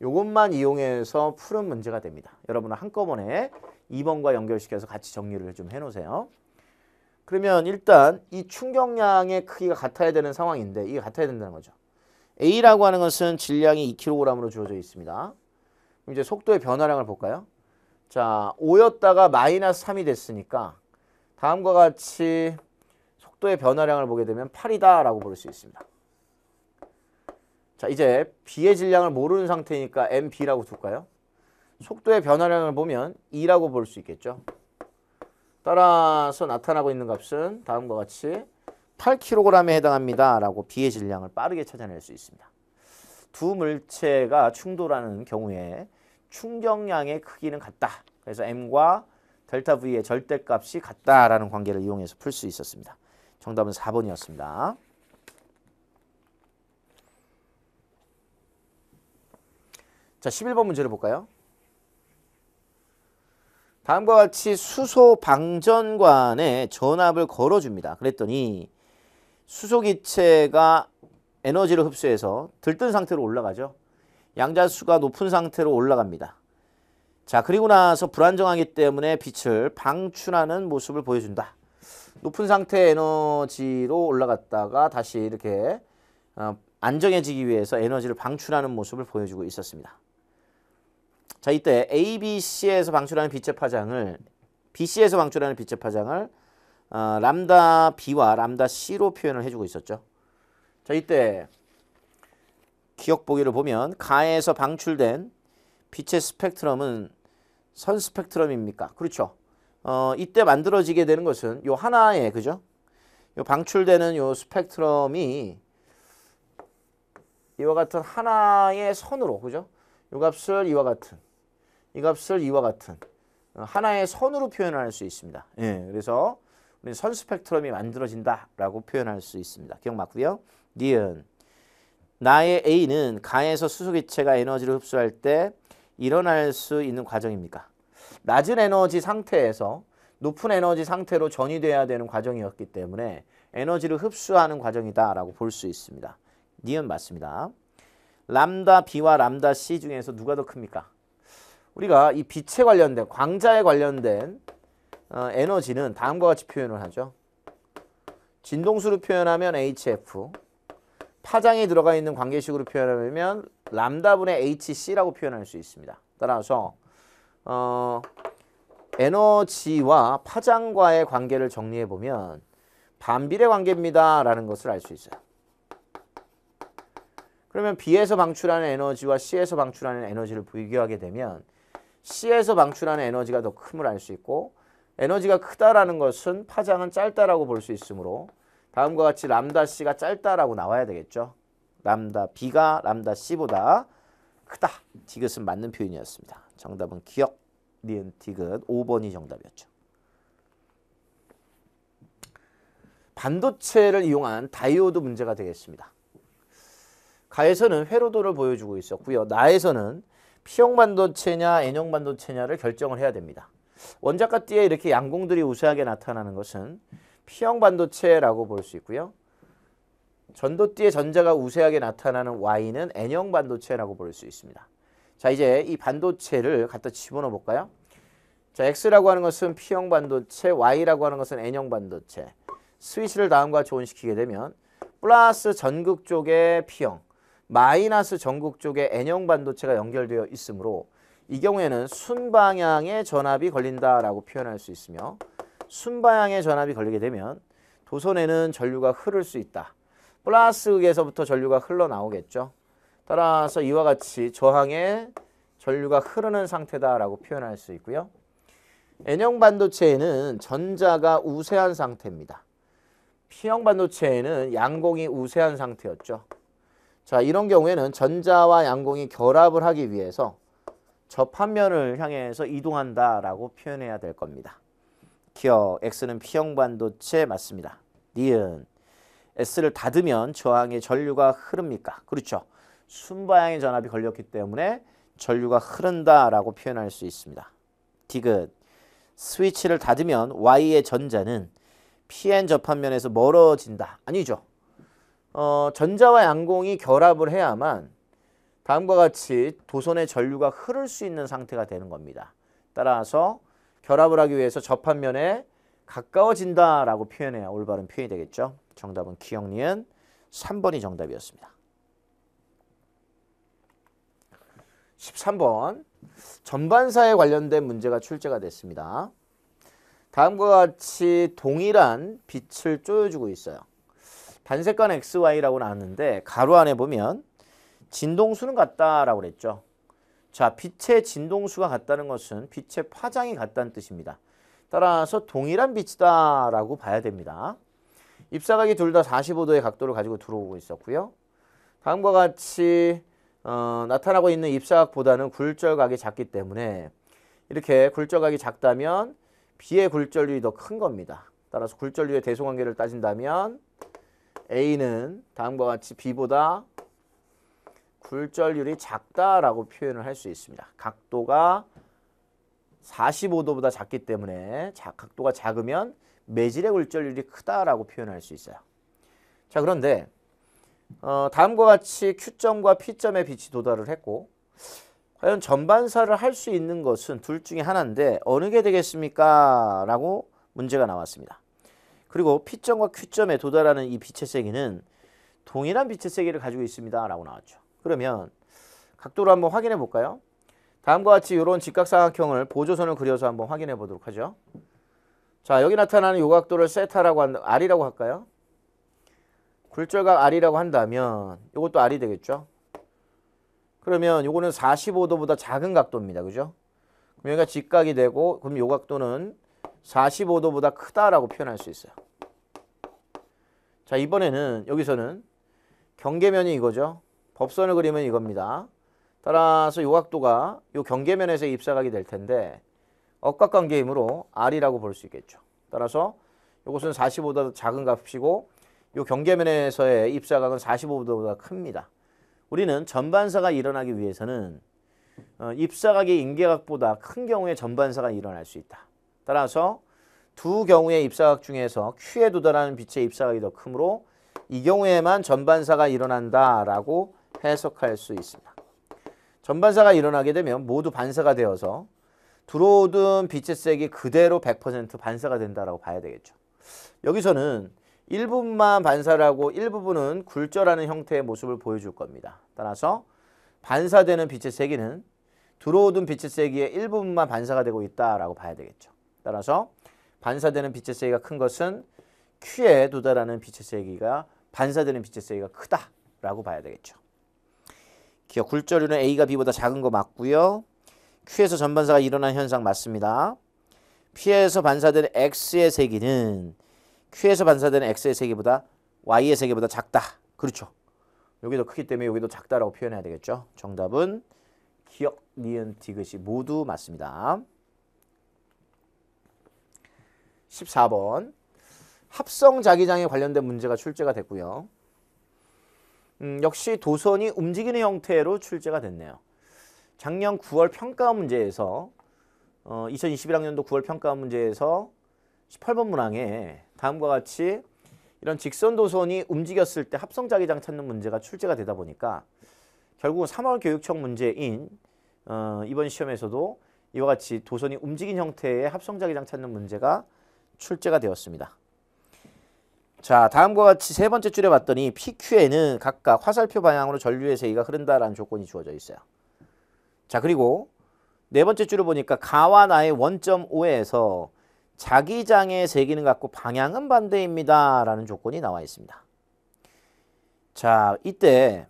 이것만 이용해서 푸는 문제가 됩니다. 여러분은 한꺼번에 2번과 연결시켜서 같이 정리를 좀 해놓으세요. 그러면 일단 이 충격량의 크기가 같아야 되는 상황인데 이게 같아야 된다는 거죠. A라고 하는 것은 질량이 2kg으로 주어져 있습니다. 이제 속도의 변화량을 볼까요? 자, 5였다가 마이너스 3이 됐으니까 다음과 같이 속도의 변화량을 보게 되면 8이다 라고 부수 있습니다. 자 이제 B의 질량을 모르는 상태니까 MB라고 둘까요? 속도의 변화량을 보면 2라고 볼 수 있겠죠. 따라서 나타나고 있는 값은 다음과 같이 8kg에 해당합니다. 라고 B의 질량을 빠르게 찾아낼 수 있습니다. 두 물체가 충돌하는 경우에 충격량의 크기는 같다. 그래서 M과 델타 V의 절대값이 같다라는 관계를 이용해서 풀 수 있었습니다. 정답은 4번이었습니다. 자, 11번 문제를 볼까요? 다음과 같이 수소 방전관에 전압을 걸어줍니다. 그랬더니 수소기체가 에너지를 흡수해서 들뜬 상태로 올라가죠. 양자수가 높은 상태로 올라갑니다. 자 그리고 나서 불안정하기 때문에 빛을 방출하는 모습을 보여준다. 높은 상태 에너지로 올라갔다가 다시 이렇게 어, 안정해지기 위해서 에너지를 방출하는 모습을 보여주고 있었습니다. 자 이때 ABC에서 방출하는 빛의 파장을 BC에서 방출하는 빛의 파장을 어, 람다 B와 람다 C로 표현을 해주고 있었죠. 자 이때 기억 보기를 보면 가에서 방출된 빛의 스펙트럼은 선 스펙트럼입니까? 그렇죠. 어, 이때 만들어지게 되는 것은 요 하나의 그죠? 요 방출되는 요 스펙트럼이 이와 같은 하나의 선으로 그죠? 요 값을 이와 같은 이 값을 이와 같은 어, 하나의 선으로 표현할 수 있습니다. 예, 그래서 우리선 스펙트럼이 만들어진다라고 표현할 수 있습니다. 기억 맞고요. 니은 나의 A는 가에서 수소 기체가 에너지를 흡수할 때 일어날 수 있는 과정입니까? 낮은 에너지 상태에서 높은 에너지 상태로 전이돼야 되는 과정이었기 때문에 에너지를 흡수하는 과정이다라고 볼 수 있습니다. 니은 맞습니다. 람다 B와 람다 C 중에서 누가 더 큽니까? 우리가 이 빛에 관련된 광자에 관련된 어, 에너지는 다음과 같이 표현을 하죠. 진동수로 표현하면 HF 파장이 들어가 있는 관계식으로 표현하면 람다분의 hc라고 표현할 수 있습니다. 따라서 어, 에너지와 파장과의 관계를 정리해보면 반비례 관계입니다. 라는 것을 알 수 있어요. 그러면 B에서 방출하는 에너지와 C에서 방출하는 에너지를 비교하게 되면 C에서 방출하는 에너지가 더 큼을 알 수 있고 에너지가 크다라는 것은 파장은 짧다라고 볼 수 있으므로 다음과 같이 람다 C가 짧다라고 나와야 되겠죠. 람다 B가 람다 C보다 크다. 디귿은 맞는 표현이었습니다. 정답은 기억 니은 디귿 5번이 정답이었죠. 반도체를 이용한 다이오드 문제가 되겠습니다. 가에서는 회로도를 보여주고 있었고요. 나에서는 P형 반도체냐 N형 반도체냐를 결정을 해야 됩니다. 원자가 띠에 이렇게 양공들이 우세하게 나타나는 것은 P형 반도체라고 볼 수 있고요. 전도띠의 전자가 우세하게 나타나는 Y는 N형 반도체라고 볼 수 있습니다. 자 이제 이 반도체를 갖다 집어넣어 볼까요? 자 X라고 하는 것은 P형 반도체, Y라고 하는 것은 N형 반도체. 스위치를 다음과 조언시키게 되면 플러스 전극 쪽에 P형, 마이너스 전극 쪽에 N형 반도체가 연결되어 있으므로 이 경우에는 순방향의 전압이 걸린다라고 표현할 수 있으며 순방향의 전압이 걸리게 되면 도선에는 전류가 흐를 수 있다. 플라스에서부터 전류가 흘러나오겠죠. 따라서 이와 같이 저항에 전류가 흐르는 상태다라고 표현할 수 있고요. N형 반도체에는 전자가 우세한 상태입니다. P형 반도체에는 양공이 우세한 상태였죠. 자 이런 경우에는 전자와 양공이 결합을 하기 위해서 접합면을 향해서 이동한다라고 표현해야 될 겁니다. 기어 X는 P형 반도체 맞습니다. 니은 S를 닫으면 저항의 전류가 흐릅니까? 그렇죠. 순방향의 전압이 걸렸기 때문에 전류가 흐른다라고 표현할 수 있습니다. 디귿. 스위치를 닫으면 Y의 전자는 PN 접합면에서 멀어진다. 아니죠. 어, 전자와 양공이 결합을 해야만 다음과 같이 도선의 전류가 흐를 수 있는 상태가 되는 겁니다. 따라서 결합을 하기 위해서 접합면에 가까워진다라고 표현해야 올바른 표현이 되겠죠. 정답은 기역리은 3번이 정답이었습니다. 13번 전반사에 관련된 문제가 출제가 됐습니다. 다음과 같이 동일한 빛을 쪼여주고 있어요. 단색간 XY라고 나왔는데 가로 안에 보면 진동수는 같다라고 그랬죠. 자, 빛의 진동수가 같다는 것은 빛의 파장이 같다는 뜻입니다. 따라서 동일한 빛이다라고 봐야 됩니다. 입사각이 둘 다 45도의 각도를 가지고 들어오고 있었고요. 다음과 같이 어, 나타나고 있는 입사각보다는 굴절각이 작기 때문에 이렇게 굴절각이 작다면 B의 굴절률이 더 큰 겁니다. 따라서 굴절률의 대소관계를 따진다면 A는 다음과 같이 B보다 굴절률이 작다라고 표현을 할 수 있습니다. 각도가 45도보다 작기 때문에 자, 각도가 작으면 매질의 굴절률이 크다라고 표현할 수 있어요. 자 그런데 어, 다음과 같이 Q점과 P점에 빛이 도달을 했고 과연 전반사를 할 수 있는 것은 둘 중에 하나인데 어느 게 되겠습니까? 라고 문제가 나왔습니다. 그리고 P점과 Q점에 도달하는 이 빛의 세기는 동일한 빛의 세기를 가지고 있습니다. 라고 나왔죠. 그러면 각도로 한번 확인해 볼까요? 다음과 같이 이런 직각사각형을 보조선을 그려서 한번 확인해 보도록 하죠. 자 여기 나타나는 요각도를 세타라고 한 R이라고 할까요? 굴절각 R이라고 한다면 이것도 R이 되겠죠? 그러면 요거는 45도보다 작은 각도입니다. 그죠? 그럼 여기가 직각이 되고 그럼 요각도는 45도보다 크다라고 표현할 수 있어요. 자 이번에는 여기서는 경계면이 이거죠. 법선을 그리면 이겁니다. 따라서 요각도가 요 경계면에서 입사각이 될 텐데 억각관계이므로 R이라고 볼 수 있겠죠. 따라서 이것은 45보다 작은 값이고 이 경계면에서의 입사각은 45보다 큽니다. 우리는 전반사가 일어나기 위해서는 어, 입사각이 인계각보다 큰 경우에 전반사가 일어날 수 있다. 따라서 두 경우의 입사각 중에서 Q에 도달하는 빛의 입사각이 더 크므로 이 경우에만 전반사가 일어난다라고 해석할 수 있습니다. 전반사가 일어나게 되면 모두 반사가 되어서 들어오던 빛의 색이 그대로 100% 반사가 된다라고 봐야 되겠죠. 여기서는 일부분만 반사를 하고 일부분은 굴절하는 형태의 모습을 보여줄 겁니다. 따라서 반사되는 빛의 세기는 들어오던 빛의 세기의 일부분만 반사가 되고 있다라고 봐야 되겠죠. 따라서 반사되는 빛의 세기가 큰 것은 Q에 도달하는 빛의 세기가 반사되는 빛의 세기가 크다라고 봐야 되겠죠. 기억 굴절류는 A가 B보다 작은 거 맞고요. Q에서 전반사가 일어난 현상 맞습니다. P에서 반사되 X의 세기는 Q에서 반사되 X의 세기보다 Y의 세기보다 작다. 그렇죠. 여기도 크기 때문에 여기도 작다라고 표현해야 되겠죠. 정답은 기억, 니은, 디귿이 모두 맞습니다. 14번 합성 자기장에 관련된 문제가 출제가 됐고요. 음, 역시 도선이 움직이는 형태로 출제가 됐네요. 작년 9월 평가 문제에서 어, 2021학년도 9월 평가 문제에서 18번 문항에 다음과 같이 이런 직선 도선이 움직였을 때 합성 자기장 찾는 문제가 출제가 되다 보니까 결국은 3월 교육청 문제인 어, 이번 시험에서도 이와 같이 도선이 움직인 형태의 합성 자기장 찾는 문제가 출제가 되었습니다. 자 다음과 같이 세 번째 줄에 봤더니 PQ에는 각각 화살표 방향으로 전류의 세기가 흐른다라는 조건이 주어져 있어요. 자 그리고 네 번째 줄을 보니까 가와 나의 원점 1.5에서 자기장의 세기는 같고 방향은 반대입니다. 라는 조건이 나와 있습니다. 자 이때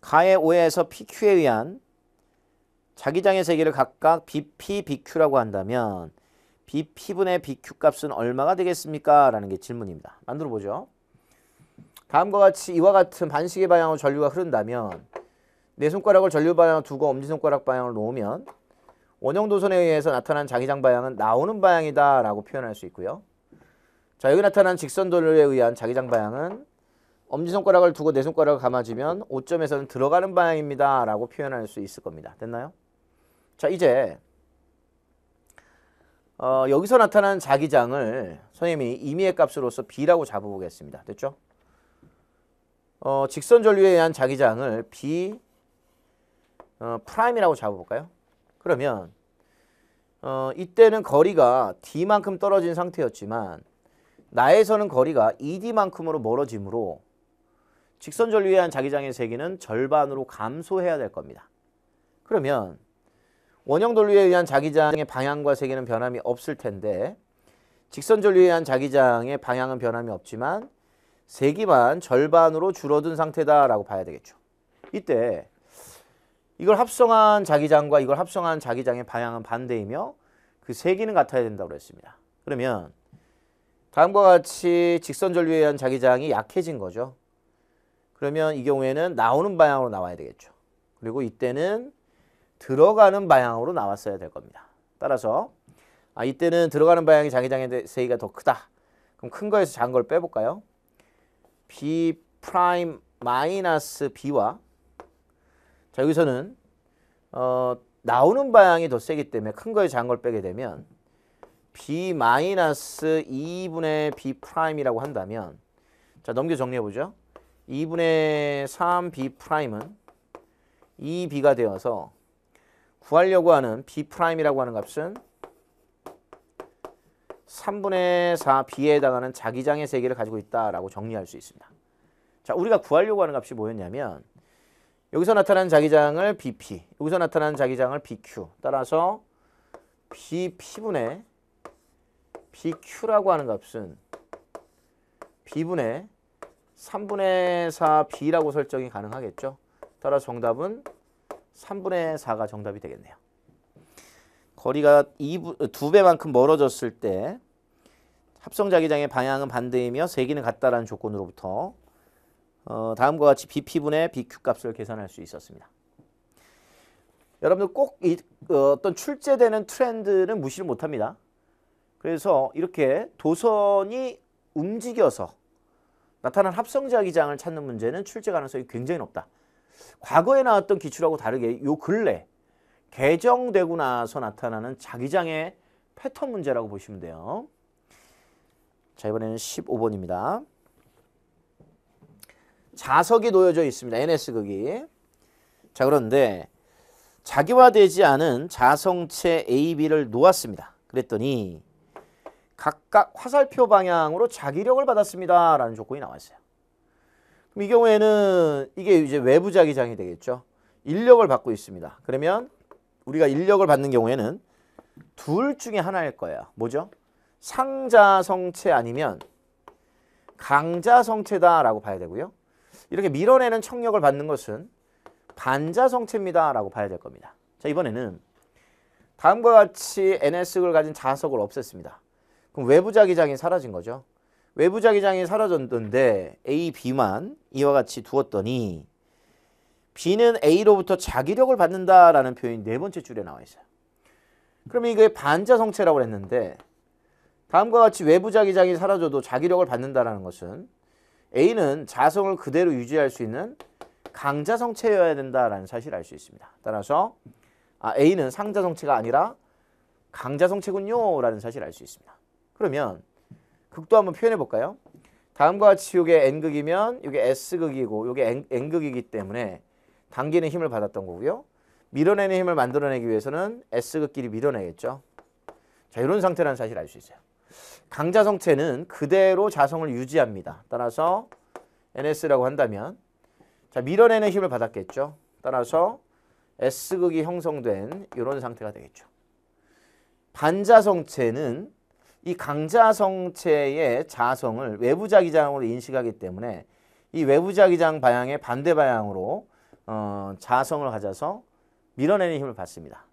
가의 5에서 PQ에 의한 자기장의 세기를 각각 BP, BQ라고 한다면 BP분의 BQ 값은 얼마가 되겠습니까? 라는 게 질문입니다. 만들어 보죠. 다음과 같이 이와 같은 반시계 방향으로 전류가 흐른다면 내 손가락을 전류 방향 두고 엄지손가락 방향을 놓으면 원형 도선에 의해서 나타난 자기장 방향은 나오는 방향이다 라고 표현할 수 있고요. 자 여기 나타난 직선 도열에 의한 자기장 방향은 엄지손가락을 두고 내 손가락을 감아주면 5점에서는 들어가는 방향입니다 라고 표현할 수 있을 겁니다. 됐나요? 자 이제 어, 여기서 나타난 자기장을 선생님이 임의의 값으로서 b라고 잡아보겠습니다. 됐죠? 어, 직선 전류에 의한 자기장을 b 어, 프라임이라고 잡아볼까요? 그러면 어, 이때는 거리가 d만큼 떨어진 상태였지만 나에서는 거리가 2d만큼으로 멀어지므로 직선절 위한 자기장의 세기는 절반으로 감소해야 될 겁니다. 그러면 원형 돌리에 의한 자기장의 방향과 세기는 변함이 없을 텐데 직선전류에 의한 자기장의 방향은 변함이 없지만 세기만 절반으로 줄어든 상태다라고 봐야 되겠죠. 이때 이걸 합성한 자기장과 이걸 합성한 자기장의 방향은 반대이며 그세 개는 같아야 된다고 했습니다 그러면 다음과 같이 직선 전류에 의한 자기장이 약해진 거죠. 그러면 이 경우에는 나오는 방향으로 나와야 되겠죠. 그리고 이때는 들어가는 방향으로 나왔어야 될 겁니다. 따라서 아, 이때는 들어가는 방향이 자기장의 세기가 더 크다. 그럼 큰 거에서 작은 걸 빼볼까요? B 마이너스 B와 자 여기서는 어, 나오는 방향이 더 세기 때문에 큰 거에 작은 걸 빼게 되면 b 마이너스 2분의 b 프라임이라고 한다면 자 넘겨 정리해 보죠. 2분의 3b 프라임은 2b가 되어서 구하려고 하는 b 프라임이라고 하는 값은 3분의 4b에 해당하는 자기장의 세계를 가지고 있다라고 정리할 수 있습니다. 자, 우리가 구하려고 하는 값이 뭐였냐면 여기서 나타난 자기장을 BP, 여기서 나타난 자기장을 BQ. 따라서 BP분의 BQ라고 하는 값은 B분의 3분의 4B라고 설정이 가능하겠죠. 따라서 정답은 3분의 4가 정답이 되겠네요. 거리가 2 2배만큼 멀어졌을 때 합성자기장의 방향은 반대이며 세기는 같다라는 조건으로부터 어, 다음과 같이 BP분의 BQ 값을 계산할 수 있었습니다. 여러분들 꼭 이, 어, 어떤 출제되는 트렌드는 무시를 못합니다. 그래서 이렇게 도선이 움직여서 나타난 합성자기장을 찾는 문제는 출제 가능성이 굉장히 높다. 과거에 나왔던 기출하고 다르게 요 근래 개정되고 나서 나타나는 자기장의 패턴 문제라고 보시면 돼요. 자 이번에는 15번입니다. 자석이 놓여져 있습니다. NS극이. 자 그런데 자기화되지 않은 자성체 AB를 놓았습니다. 그랬더니 각각 화살표 방향으로 자기력을 받았습니다. 라는 조건이 나왔어요. 그럼 이 경우에는 이게 이제 외부 자기장이 되겠죠. 인력을 받고 있습니다. 그러면 우리가 인력을 받는 경우에는 둘 중에 하나일 거예요. 뭐죠? 상자성체 아니면 강자성체다라고 봐야 되고요. 이렇게 밀어내는 청력을 받는 것은 반자성체입니다라고 봐야 될 겁니다. 자 이번에는 다음과 같이 NS를 가진 자석을 없앴습니다. 그럼 외부 자기장이 사라진 거죠. 외부 자기장이 사라졌는데 A, B만 이와 같이 두었더니 B는 A로부터 자기력을 받는다라는 표현이 네 번째 줄에 나와 있어요. 그럼 이게 반자성체라고 했는데 다음과 같이 외부 자기장이 사라져도 자기력을 받는다라는 것은 A는 자성을 그대로 유지할 수 있는 강자성체여야 된다라는 사실을 알 수 있습니다. 따라서 아, A는 상자성체가 아니라 강자성체군요 라는 사실을 알 수 있습니다. 그러면 극도 한번 표현해 볼까요? 다음과 같이 이게 N극이면 이게 S극이고 이게 N, 극이기 때문에 당기는 힘을 받았던 거고요. 밀어내는 힘을 만들어내기 위해서는 S극끼리 밀어내겠죠. 자 이런 상태라는 사실을 알 수 있어요. 강자 성체는 그대로 자성을 유지합니다. 따라서 NS라고 한다면 자 밀어내는 힘을 받았겠죠. 따라서 S극이 형성된 이런 상태가 되겠죠. 반자 성체는 이 강자 성체의 자성을 외부자 기장으로 인식하기 때문에 이 외부자 기장 방향의 반대 방향으로 어, 자성을 가져서 밀어내는 힘을 받습니다.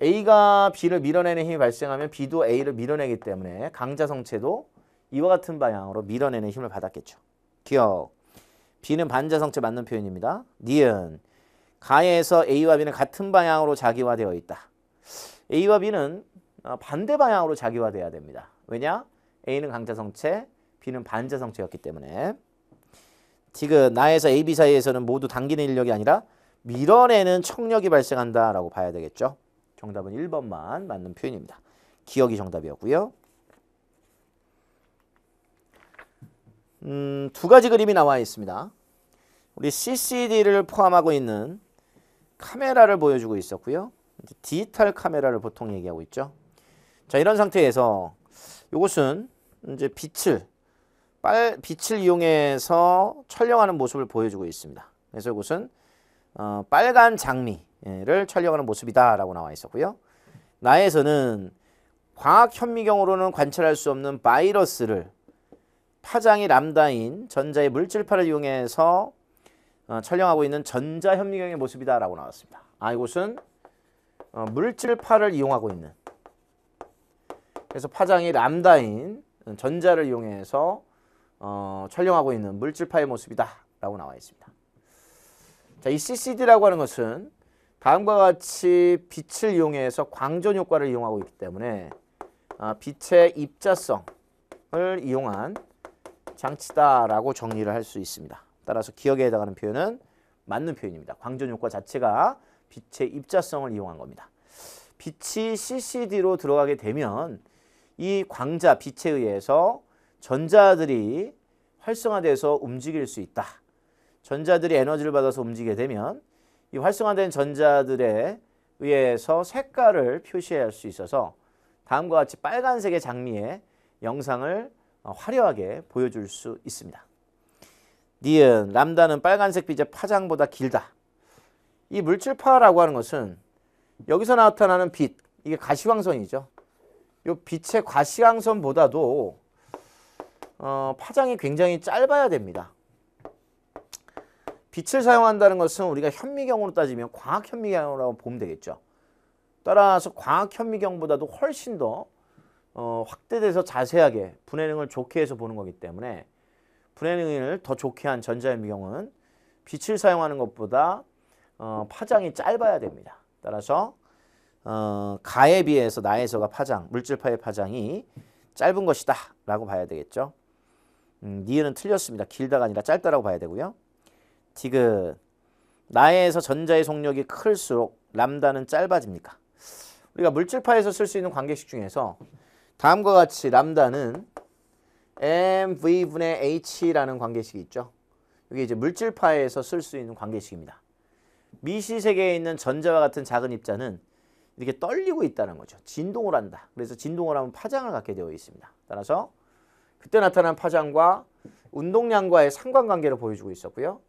A가 B를 밀어내는 힘이 발생하면 B도 A를 밀어내기 때문에 강자 성체도 이와 같은 방향으로 밀어내는 힘을 받았겠죠. 기억. B는 반자성체 맞는 표현입니다. 니은. 가에서 A와 B는 같은 방향으로 자기화되어 있다. A와 B는 어, 반대 방향으로 자기화돼야 됩니다. 왜냐? A는 강자성체, B는 반자성체였기 때문에. 지금 나에서 A, B 사이에서는 모두 당기는 인력이 아니라 밀어내는 청력이 발생한다라고 봐야 되겠죠. 정답은 1번만 맞는 표현입니다. 기억이 정답이었고요. 음, 두 가지 그림이 나와 있습니다. 우리 CCD를 포함하고 있는 카메라를 보여주고 있었고요. 디지털 카메라를 보통 얘기하고 있죠. 자, 이런 상태에서 이것은 이제 빛을 빨 빛을 이용해서 촬영하는 모습을 보여주고 있습니다. 그래서 이것은 어, 빨간 장미 를 촬영하는 모습이다라고 나와 있었고요. 나에서는 광학 현미경으로는 관찰할 수 없는 바이러스를 파장이 람다인 전자의 물질파를 이용해서 어, 촬영하고 있는 전자 현미경의 모습이다라고 나왔습니다. 아 이곳은 어, 물질파를 이용하고 있는 그래서 파장이 람다인 전자를 이용해서 어, 촬영하고 있는 물질파의 모습이다라고 나와 있습니다. 자, 이 CCD라고 하는 것은 다음과 같이 빛을 이용해서 광전 효과를 이용하고 있기 때문에 아, 빛의 입자성을 이용한 장치다라고 정리를 할 수 있습니다. 따라서 기억에 해당하는 표현은 맞는 표현입니다. 광전 효과 자체가 빛의 입자성을 이용한 겁니다. 빛이 CCD로 들어가게 되면 이 광자 빛에 의해서 전자들이 활성화돼서 움직일 수 있다. 전자들이 에너지를 받아서 움직이게 되면 이 활성화된 전자들에 의해서 색깔을 표시할 수 있어서 다음과 같이 빨간색의 장미에 영상을 어, 화려하게 보여줄 수 있습니다. 니은, 람다는 빨간색 빛의 파장보다 길다. 이 물질파라고 하는 것은 여기서 나타나는 빛, 이게 가시광선이죠. 이 빛의 가시광선보다도 어, 파장이 굉장히 짧아야 됩니다. 빛을 사용한다는 것은 우리가 현미경으로 따지면 광학 현미경이라고 보면 되겠죠. 따라서 광학 현미경보다도 훨씬 더 어, 확대돼서 자세하게 분해능을 좋게 해서 보는 거기 때문에 분해능을 더 좋게 한 전자현미경은 빛을 사용하는 것보다 어, 파장이 짧아야 됩니다. 따라서 어, 가에 비해서 나에서가 파장, 물질파의 파장이 짧은 것이다 라고 봐야 되겠죠. 음, 니은은 틀렸습니다. 길다가 아니라 짧다라고 봐야 되고요. 디귿 나에서 전자의 속력이 클수록 람다는 짧아집니까? 우리가 물질파에서 쓸 수 있는 관계식 중에서 다음과 같이 람다는 mv분의 h라는 관계식이 있죠. 이게 이제 물질파에서 쓸 수 있는 관계식입니다. 미시세계에 있는 전자와 같은 작은 입자는 이렇게 떨리고 있다는 거죠. 진동을 한다. 그래서 진동을 하면 파장을 갖게 되어 있습니다. 따라서 그때 나타난 파장과 운동량과의 상관관계를 보여주고 있었고요.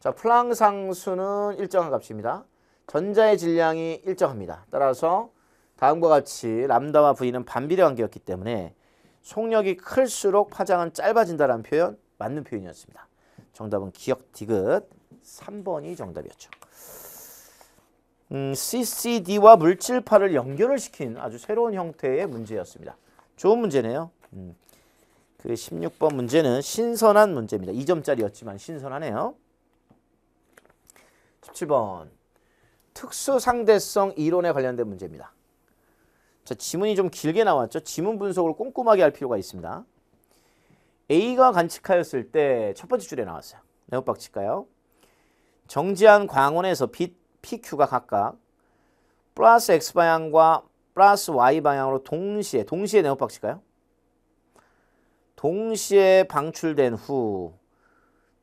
자, 플랑 상수는 일정한 값입니다. 전자의 질량이 일정합니다. 따라서 다음과 같이 람다와 V는 반비례 관계였기 때문에 속력이 클수록 파장은 짧아진다라는 표현 맞는 표현이었습니다. 정답은 기억 디귿 3번이 정답이었죠. 음, CCD와 물질파를 연결을 시킨 아주 새로운 형태의 문제였습니다. 좋은 문제네요. 음, 그 16번 문제는 신선한 문제입니다. 2점짜리였지만 신선하네요. 17번 특수상대성 이론에 관련된 문제입니다. 자, 지문이 좀 길게 나왔죠. 지문 분석을 꼼꼼하게 할 필요가 있습니다. A가 관측하였을 때 첫 번째 줄에 나왔어요. 내호박 칠까요? 정지한 광원에서 빛 PQ가 각각 플러스 X 방향과 플러스 Y 방향으로 동시에 동시에 내호박 칠까요? 동시에 방출된 후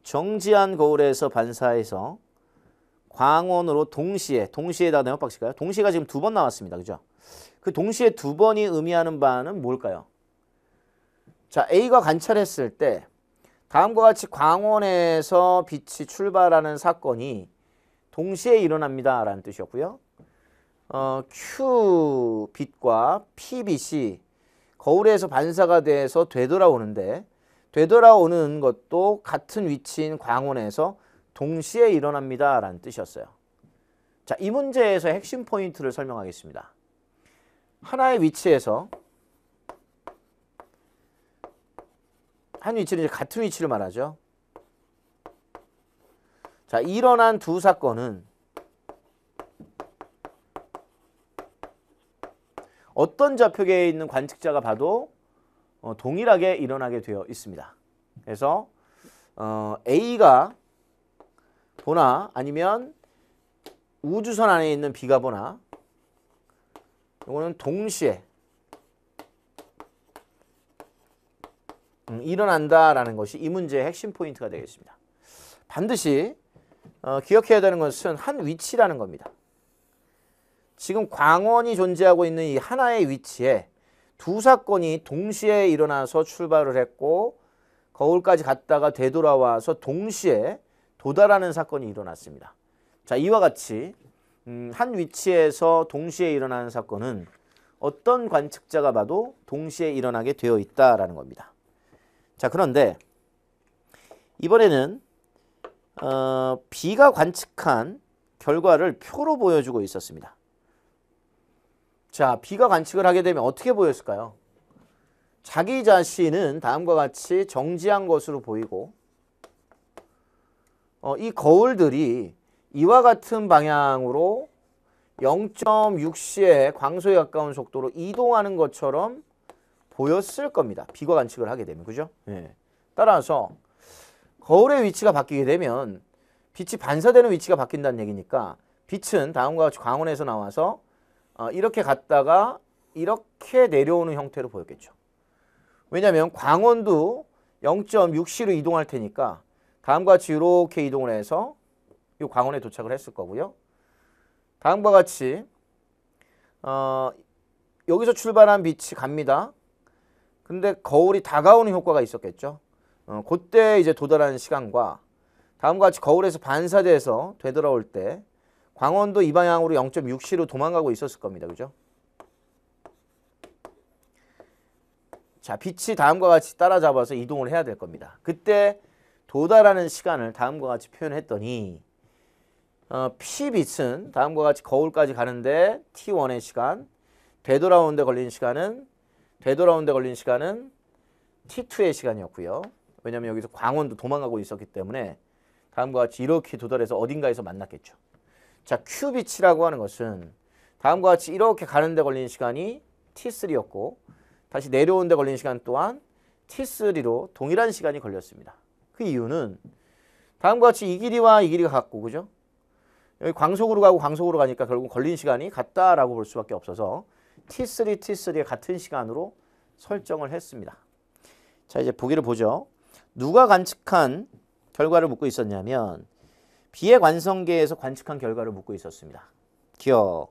정지한 거울에서 반사해서 광원으로 동시에 동시에다 대박박실까요? 동시가 지금 두 번 나왔습니다. 그죠? 그 동시에 두 번이 의미하는 바는 뭘까요? 자, A가 관찰했을 때 다음과 같이 광원에서 빛이 출발하는 사건이 동시에 일어납니다. 라는 뜻이었고요. 어, Q 빛과 P 빛이 거울에서 반사가 돼서 되돌아오는데 되돌아오는 것도 같은 위치인 광원에서 동시에 일어납니다. 라는 뜻이었어요. 자, 이 문제에서 핵심 포인트를 설명하겠습니다. 하나의 위치에서 한 위치는 이제 같은 위치를 말하죠. 자, 일어난 두 사건은 어떤 좌표계에 있는 관측자가 봐도 어, 동일하게 일어나게 되어 있습니다. 그래서 어, A가 보나 아니면 우주선 안에 있는 비가 보나 이거는 동시에 음, 일어난다라는 것이 이 문제의 핵심 포인트가 되겠습니다. 반드시 어, 기억해야 되는 것은 한 위치라는 겁니다. 지금 광원이 존재하고 있는 이 하나의 위치에 두 사건이 동시에 일어나서 출발을 했고 거울까지 갔다가 되돌아와서 동시에 도달하는 사건이 일어났습니다. 자 이와 같이 음, 한 위치에서 동시에 일어나는 사건은 어떤 관측자가 봐도 동시에 일어나게 되어 있다라는 겁니다. 자 그런데 이번에는 어, B가 관측한 결과를 표로 보여주고 있었습니다. 자 B가 관측을 하게 되면 어떻게 보였을까요? 자기 자신은 다음과 같이 정지한 것으로 보이고 어, 이 거울들이 이와 같은 방향으로 0.6시의 광소에 가까운 속도로 이동하는 것처럼 보였을 겁니다. 비과 관측을 하게 되면 그죠? 네. 따라서 거울의 위치가 바뀌게 되면 빛이 반사되는 위치가 바뀐다는 얘기니까 빛은 다음과 같이 광원에서 나와서 어, 이렇게 갔다가 이렇게 내려오는 형태로 보였겠죠. 왜냐하면 광원도 0.6C로 이동할 테니까 다음과 같이 이렇게 이동을 해서 이 광원에 도착을 했을 거고요. 다음과 같이 어, 여기서 출발한 빛이 갑니다. 근데 거울이 다가오는 효과가 있었겠죠. 어, 그때 이제 도달하는 시간과 다음과 같이 거울에서 반사돼서 되돌아올 때 광원도 이 방향으로 0.6C로 도망가고 있었을 겁니다. 그죠? 자, 빛이 다음과 같이 따라잡아서 이동을 해야 될 겁니다. 그때 도달하는 시간을 다음과 같이 표현했더니 어, P빛은 다음과 같이 거울까지 가는데 T1의 시간, 되돌아오는데 걸린 시간은 되돌아오는데 걸린 시간은 T2의 시간이었고요. 왜냐하면 여기서 광원도 도망가고 있었기 때문에 다음과 같이 이렇게 도달해서 어딘가에서 만났겠죠. 자, Q빛이라고 하는 것은 다음과 같이 이렇게 가는데 걸린 시간이 T3였고 다시 내려오는데 걸린 시간 또한 T3로 동일한 시간이 걸렸습니다. 그 이유는 다음과 같이 이 길이와 이 길이가 같고 그죠? 여기 광속으로 가고 광속으로 가니까 결국 걸린 시간이 같다라고 볼 수밖에 없어서 T3, T3의 같은 시간으로 설정을 했습니다. 자 이제 보기를 보죠. 누가 관측한 결과를 묻고 있었냐면 B의 관성계에서 관측한 결과를 묻고 있었습니다. 기억.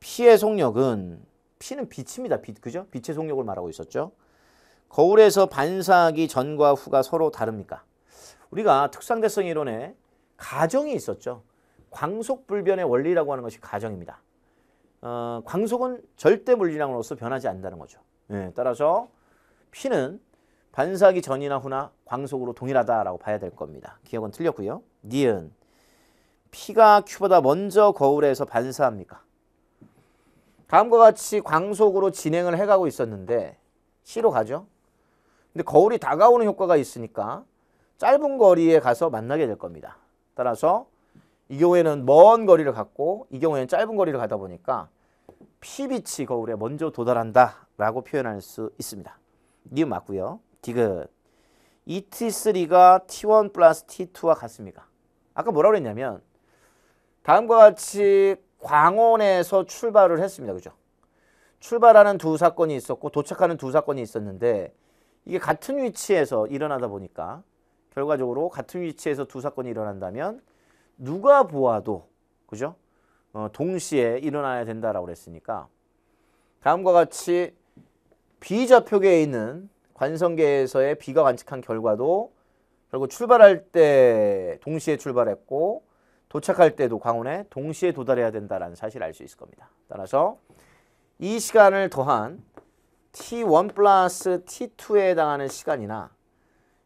P의 속력은 P는 빛입니다. 빛, 그죠? 빛의 속력을 말하고 있었죠. 거울에서 반사하기 전과 후가 서로 다릅니까? 우리가 특상대성 이론에 가정이 있었죠. 광속불변의 원리라고 하는 것이 가정입니다. 어, 광속은 절대 물리량으로서 변하지 않는다는 거죠. 예, 따라서 피는 반사기 하 전이나 후나 광속으로 동일하다라고 봐야 될 겁니다. 기억은 틀렸고요. 니은 피가큐보다 먼저 거울에서 반사합니까? 다음과 같이 광속으로 진행을 해가고 있었는데 C로 가죠. 근데 거울이 다가오는 효과가 있으니까 짧은 거리에 가서 만나게 될 겁니다. 따라서 이 경우에는 먼 거리를 갖고 이 경우에는 짧은 거리를 가다 보니까 피빛이 거울에 먼저 도달한다 라고 표현할 수 있습니다. 니은 맞고요. 디귿. ET3가 T1 플러스 T2와 같습니까? 아까 뭐라 그랬냐면 다음과 같이 광원에서 출발을 했습니다. 그죠? 출발하는 두 사건이 있었고 도착하는 두 사건이 있었는데 이게 같은 위치에서 일어나다 보니까 결과적으로 같은 위치에서 두 사건이 일어난다면 누가 보아도 그죠? 어, 동시에 일어나야 된다라고 그랬으니까 다음과 같이 비좌표계에 있는 관성계에서의 비가 관측한 결과도 결국 출발할 때 동시에 출발했고 도착할 때도 광원에 동시에 도달해야 된다라는 사실을 알 수 있을 겁니다. 따라서 이 시간을 더한 t1 플러스 t2에 해당하는 시간이나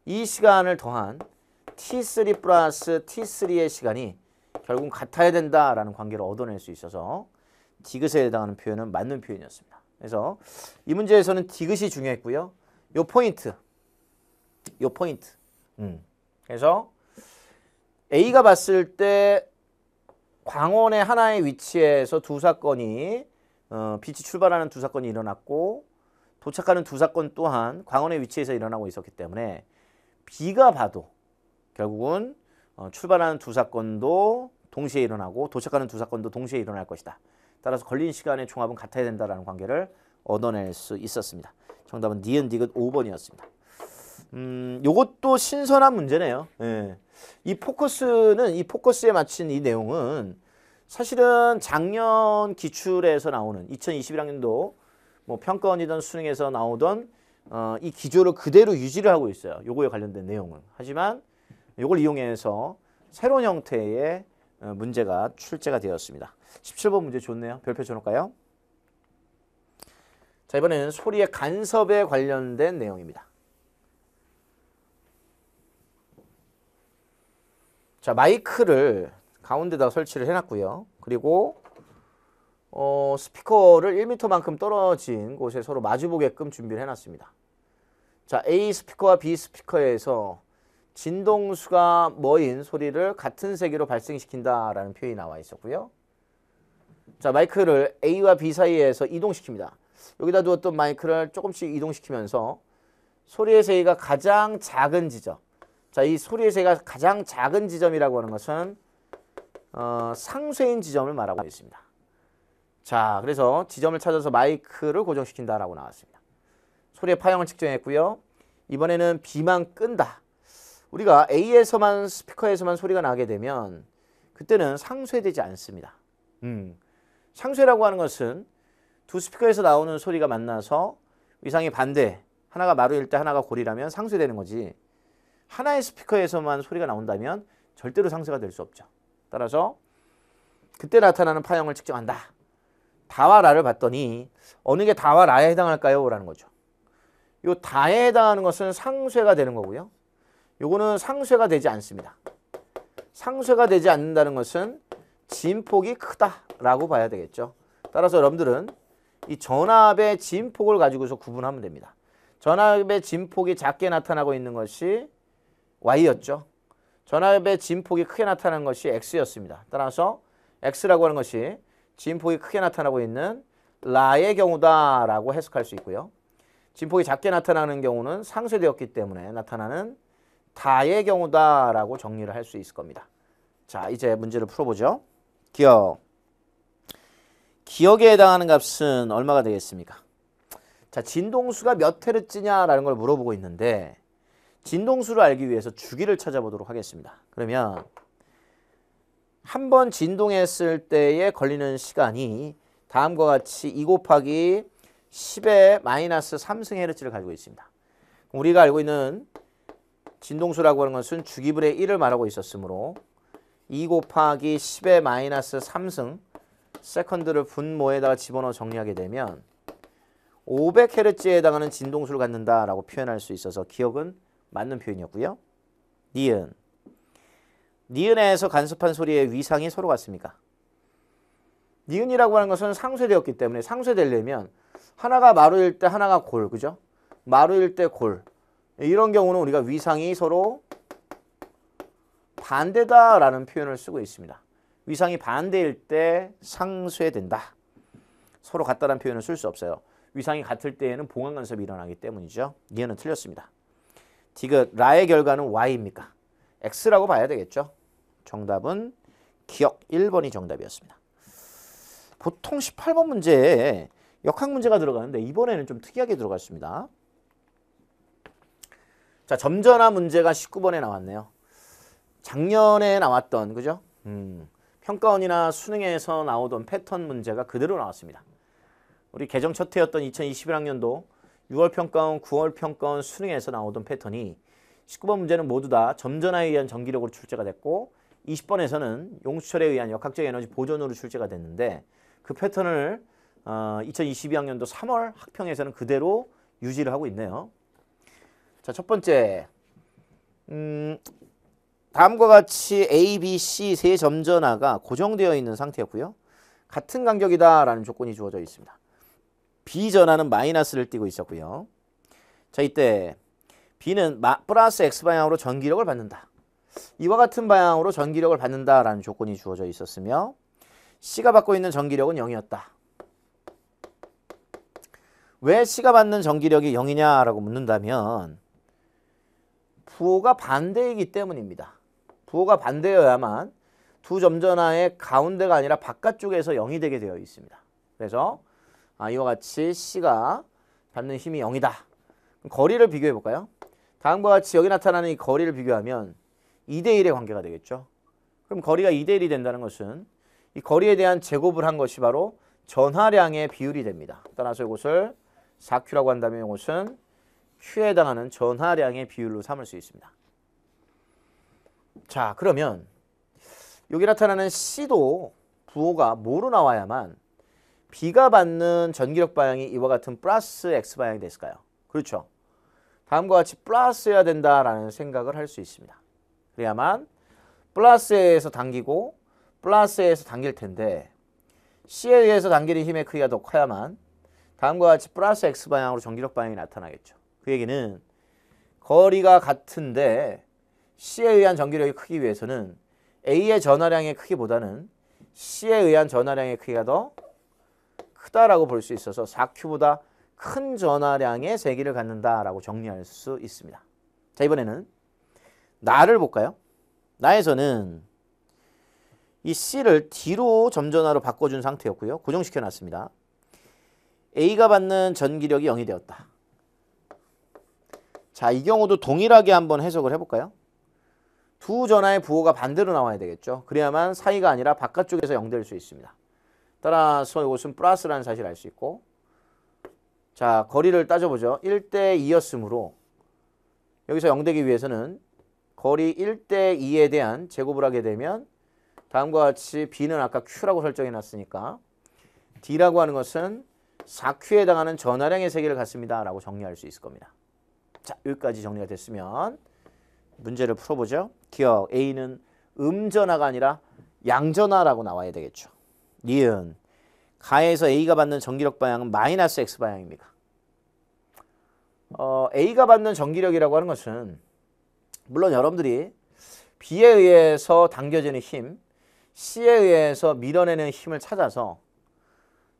이 시간을 더한 t3 플러스 t3의 시간이 결국 같아야 된다라는 관계를 얻어낼 수 있어서 디귿에 해당하는 표현은 맞는 표현이었습니다. 그래서 이 문제에서는 디귿이 중요했고요. 요 포인트, 요 포인트. 음. 그래서 A가 봤을 때 광원의 하나의 위치에서 두 사건이 어, 빛이 출발하는 두 사건이 일어났고 도착하는 두 사건 또한 광원의 위치에서 일어나고 있었기 때문에 비가 봐도 결국은 어, 출발하는 두 사건도 동시에 일어나고 도착하는 두 사건도 동시에 일어날 것이다. 따라서 걸린 시간의 종합은 같아야 된다라는 관계를 얻어낼 수 있었습니다. 정답은 니은 디귿 5번이었습니다. 음, 요것도 신선한 문제네요. 예. 이 포커스는 이 포커스에 맞춘 이 내용은 사실은 작년 기출에서 나오는 2021학년도 뭐 평가원이든 수능에서 나오던 어, 이 기조를 그대로 유지를 하고 있어요. 요거에 관련된 내용은. 하지만 요걸 이용해서 새로운 형태의 어, 문제가 출제가 되었습니다. 17번 문제 좋네요. 별표 쳐놓을까요? 자 이번에는 소리의 간섭에 관련된 내용입니다. 자 마이크를 가운데다 설치를 해놨고요. 그리고 어, 스피커를 1m만큼 떨어진 곳에 서로 마주보게끔 준비를 해놨습니다. 자, A 스피커와 B 스피커에서 진동수가 뭐인 소리를 같은 세기로 발생시킨다라는 표현이 나와 있었고요. 자, 마이크를 A와 B 사이에서 이동시킵니다. 여기다 두었던 마이크를 조금씩 이동시키면서 소리의 세기가 가장 작은 지점. 자, 이 소리의 세기가 가장 작은 지점이라고 하는 것은 어, 상쇄인 지점을 말하고 있습니다. 자, 그래서 지점을 찾아서 마이크를 고정시킨다라고 나왔습니다. 소리의 파형을 측정했고요. 이번에는 B만 끈다. 우리가 A에서만 스피커에서만 소리가 나게 되면 그때는 상쇄되지 않습니다. 음. 상쇄라고 하는 것은 두 스피커에서 나오는 소리가 만나서 위상이 반대, 하나가 마루일 때 하나가 고리라면 상쇄되는 거지. 하나의 스피커에서만 소리가 나온다면 절대로 상쇄가 될 수 없죠. 따라서 그때 나타나는 파형을 측정한다. 다와 라를 봤더니 어느 게 다와 라에 해당할까요? 라는 거죠. 요 다에 해당하는 것은 상쇄가 되는 거고요. 요거는 상쇄가 되지 않습니다. 상쇄가 되지 않는다는 것은 진폭이 크다라고 봐야 되겠죠. 따라서 여러분들은 이 전압의 진폭을 가지고서 구분하면 됩니다. 전압의 진폭이 작게 나타나고 있는 것이 y였죠. 전압의 진폭이 크게 나타나는 것이 x였습니다. 따라서 x라고 하는 것이 진폭이 크게 나타나고 있는 라의 경우다라고 해석할 수 있고요. 진폭이 작게 나타나는 경우는 상쇄되었기 때문에 나타나는 다의 경우다라고 정리를 할 수 있을 겁니다. 자, 이제 문제를 풀어보죠. 기억. 기억에 해당하는 값은 얼마가 되겠습니까? 자, 진동수가 몇 헤르츠냐라는 걸 물어보고 있는데 진동수를 알기 위해서 주기를 찾아보도록 하겠습니다. 그러면 한번 진동했을 때에 걸리는 시간이 다음과 같이 2 곱하기 10의 마이너스 3승 헤르츠를 가지고 있습니다. 우리가 알고 있는 진동수라고 하는 것은 주기분의 1을 말하고 있었으므로 2 곱하기 10의 마이너스 3승 세컨드를 분모에다가 집어넣어 정리하게 되면 5 0 0헤르츠에 해당하는 진동수를 갖는다라고 표현할 수 있어서 기억은 맞는 표현이었고요. 니은 니은에서 간섭한 소리의 위상이 서로 같습니까? 니은이라고 하는 것은 상쇄되었기 때문에 상쇄되려면 하나가 마루일 때 하나가 골, 그죠? 마루일 때 골. 이런 경우는 우리가 위상이 서로 반대다라는 표현을 쓰고 있습니다. 위상이 반대일 때 상쇄된다. 서로 같다는 표현을 쓸 수 없어요. 위상이 같을 때에는 봉황 간섭이 일어나기 때문이죠. 니은은 틀렸습니다. 디귿 라의 결과는 y입니까? x라고 봐야 되겠죠. 정답은 기억 1번이 정답이었습니다. 보통 18번 문제에 역학 문제가 들어가는데 이번에는 좀 특이하게 들어갔습니다. 자, 점전화 문제가 19번에 나왔네요. 작년에 나왔던 그죠? 음, 평가원이나 수능에서 나오던 패턴 문제가 그대로 나왔습니다. 우리 개정 첫 해였던 2021학년도 6월 평가원, 9월 평가원 수능에서 나오던 패턴이 19번 문제는 모두 다 점전화에 의한 전기력으로 출제가 됐고 20번에서는 용수철에 의한 역학적 에너지 보존으로 출제가 됐는데 그 패턴을 어, 2022학년도 3월 학평에서는 그대로 유지를 하고 있네요. 자, 첫 번째. 음, 다음과 같이 A, B, C 세 점전하가 고정되어 있는 상태였고요. 같은 간격이다라는 조건이 주어져 있습니다. B 전하는 마이너스를 띠고 있었고요. 자, 이때 B는 마, 플러스 X 방향으로 전기력을 받는다. 이와 같은 방향으로 전기력을 받는다라는 조건이 주어져 있었으며 C가 받고 있는 전기력은 0이었다. 왜 C가 받는 전기력이 0이냐라고 묻는다면 부호가 반대이기 때문입니다. 부호가 반대여야만 두 점전하의 가운데가 아니라 바깥쪽에서 0이 되게 되어 있습니다. 그래서 아, 이와 같이 C가 받는 힘이 0이다. 거리를 비교해 볼까요? 다음과 같이 여기 나타나는 이 거리를 비교하면 2대1의 관계가 되겠죠. 그럼 거리가 2대1이 된다는 것은 이 거리에 대한 제곱을 한 것이 바로 전하량의 비율이 됩니다. 따라서 이것을 4Q라고 한다면 이것은 Q에 해당하는 전하량의 비율로 삼을 수 있습니다. 자 그러면 여기 나타나는 C도 부호가 뭐로 나와야만 B가 받는 전기력 방향이 이와 같은 플러스 X 방향이 됐을까요? 그렇죠. 다음과 같이 플러스해야 된다라는 생각을 할 수 있습니다. 그래야만 플러스에서 당기고 플러스에서 당길 텐데 C에 의해서 당기는 힘의 크기가 더 커야만 다음과 같이 플러스 X 방향으로 전기력 방향이 나타나겠죠. 그 얘기는 거리가 같은데 C에 의한 전기력이 크기 위해서는 A의 전화량의 크기보다는 C에 의한 전화량의 크기가 더 크다라고 볼 수 있어서 4Q보다 큰 전화량의 세기를 갖는다라고 정리할 수 있습니다. 자 이번에는 나를 볼까요? 나에서는 이 C를 D로 점전하로 바꿔준 상태였고요. 고정시켜 놨습니다. A가 받는 전기력이 0이 되었다. 자, 이 경우도 동일하게 한번 해석을 해볼까요? 두 전하의 부호가 반대로 나와야 되겠죠. 그래야만 사이가 아니라 바깥쪽에서 0될수 있습니다. 따라서 이것은 플러스라는 사실 알 수 있고 자, 거리를 따져보죠. 1대 2였으므로 여기서 0 되기 위해서는 거리 1대 2에 대한 제곱을 하게 되면 다음과 같이 B는 아까 Q라고 설정해 놨으니까 D라고 하는 것은 4Q에 해당하는 전화량의 세계를 갖습니다. 라고 정리할 수 있을 겁니다. 자, 여기까지 정리가 됐으면 문제를 풀어보죠. 기억 A는 음전화가 아니라 양전화라고 나와야 되겠죠. 니은 가에서 A가 받는 전기력 방향은 마이너스 X방향입니다. 어, A가 받는 전기력이라고 하는 것은 물론 여러분들이 B에 의해서 당겨지는 힘, C에 의해서 밀어내는 힘을 찾아서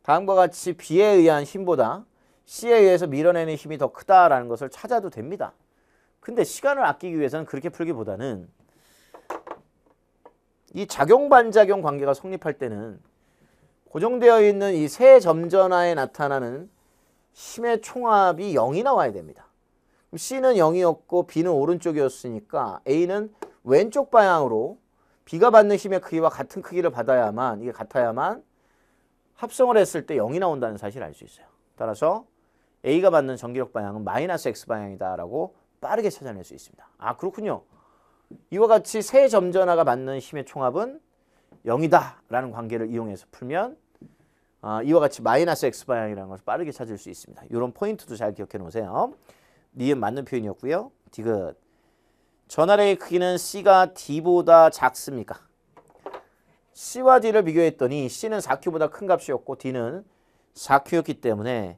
다음과 같이 B에 의한 힘보다 C에 의해서 밀어내는 힘이 더 크다라는 것을 찾아도 됩니다. 근데 시간을 아끼기 위해서는 그렇게 풀기보다는 이 작용 반작용 관계가 성립할 때는 고정되어 있는 이 세 점전하에 나타나는 힘의 총합이 0이 나와야 됩니다. C는 0이었고 B는 오른쪽이었으니까 A는 왼쪽 방향으로 B가 받는 힘의 크기와 같은 크기를 받아야만 이게 같아야만 합성을 했을 때 0이 나온다는 사실을 알 수 있어요. 따라서 A가 받는 전기력 방향은 마이너스 X 방향이다라고 빠르게 찾아낼 수 있습니다. 아 그렇군요. 이와 같이 세 점전하가 받는 힘의 총합은 0이다라는 관계를 이용해서 풀면 아, 이와 같이 마이너스 X 방향이라는 것을 빠르게 찾을 수 있습니다. 이런 포인트도 잘 기억해 놓으세요. 니은 맞는 표현이었고요. 디귿. 전하의 크기는 C가 D보다 작습니까? C와 D를 비교했더니 C는 4Q보다 큰 값이었고 D는 4Q였기 때문에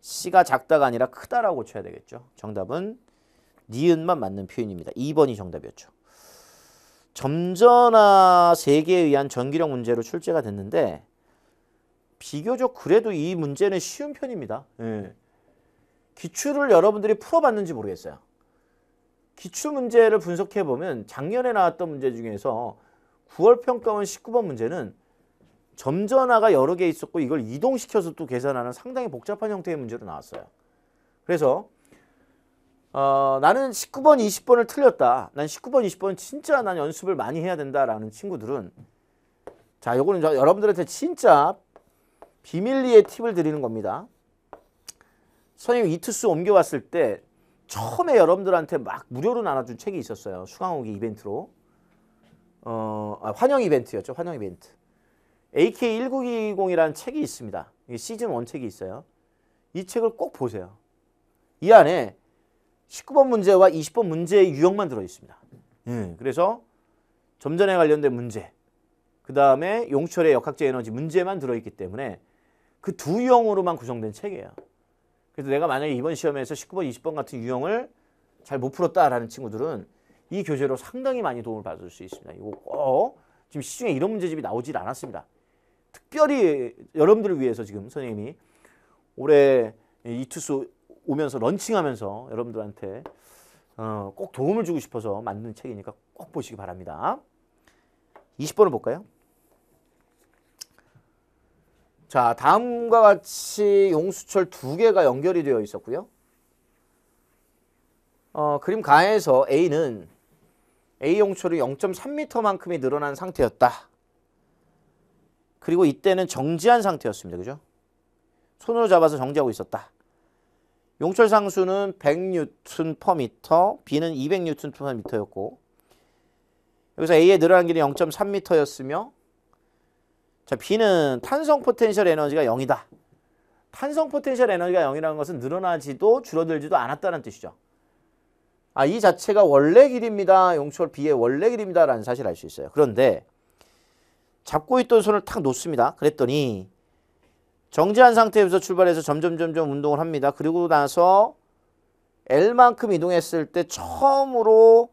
C가 작다가 아니라 크다라고 쳐야 되겠죠. 정답은 니은만 맞는 표현입니다. 2번이 정답이었죠. 점전하 세계에 의한 전기력 문제로 출제가 됐는데 비교적 그래도 이 문제는 쉬운 편입니다. 예. 기출을 여러분들이 풀어봤는지 모르겠어요. 기출 문제를 분석해보면 작년에 나왔던 문제 중에서 9월 평가원 19번 문제는 점전화가 여러 개 있었고 이걸 이동시켜서 또 계산하는 상당히 복잡한 형태의 문제로 나왔어요. 그래서 어, 나는 19번, 20번을 틀렸다. 난 19번, 2 0번 진짜 난 연습을 많이 해야 된다라는 친구들은 자, 요거는 여러분들한테 진짜 비밀리에 팁을 드리는 겁니다. 선생님 이 투수 옮겨왔을 때 처음에 여러분들한테 막 무료로 나눠준 책이 있었어요. 수강오기 이벤트로. 어, 아, 환영 이벤트였죠. 환영 이벤트. AK1920이라는 책이 있습니다. 시즌 원 책이 있어요. 이 책을 꼭 보세요. 이 안에 19번 문제와 20번 문제의 유형만 들어있습니다. 예, 그래서 점전에 관련된 문제, 그 다음에 용철의 역학적 에너지 문제만 들어있기 때문에 그 두 유형으로만 구성된 책이에요. 그래서 내가 만약에 이번 시험에서 19번, 20번 같은 유형을 잘 못 풀었다라는 친구들은 이 교재로 상당히 많이 도움을 받을 수 있습니다. 이거 꼭 지금 시중에 이런 문제집이 나오질 않았습니다. 특별히 여러분들을 위해서 지금 선생님이 올해 이투스 오면서 런칭하면서 여러분들한테 어, 꼭 도움을 주고 싶어서 만든 책이니까 꼭 보시기 바랍니다. 20번을 볼까요? 자 다음과 같이 용수철 두 개가 연결이 되어 있었고요. 어, 그림 가에서 A는 A 용철이 0.3m만큼이 늘어난 상태였다. 그리고 이때는 정지한 상태였습니다. 그죠? 손으로 잡아서 정지하고 있었다. 용철 상수는 100Nm/m, 는2 0 0 n m 였고 여기서 A의 늘어난 길이 0.3m였으며 자, B는 탄성 포텐셜 에너지가 0이다. 탄성 포텐셜 에너지가 0이라는 것은 늘어나지도 줄어들지도 않았다는 뜻이죠. 아, 이 자체가 원래 길입니다. 용철 B의 원래 길입니다. 라는 사실 알 수 있어요. 그런데 잡고 있던 손을 탁 놓습니다. 그랬더니 정지한 상태에서 출발해서 점점 점점 운동을 합니다. 그리고 나서 L만큼 이동했을 때 처음으로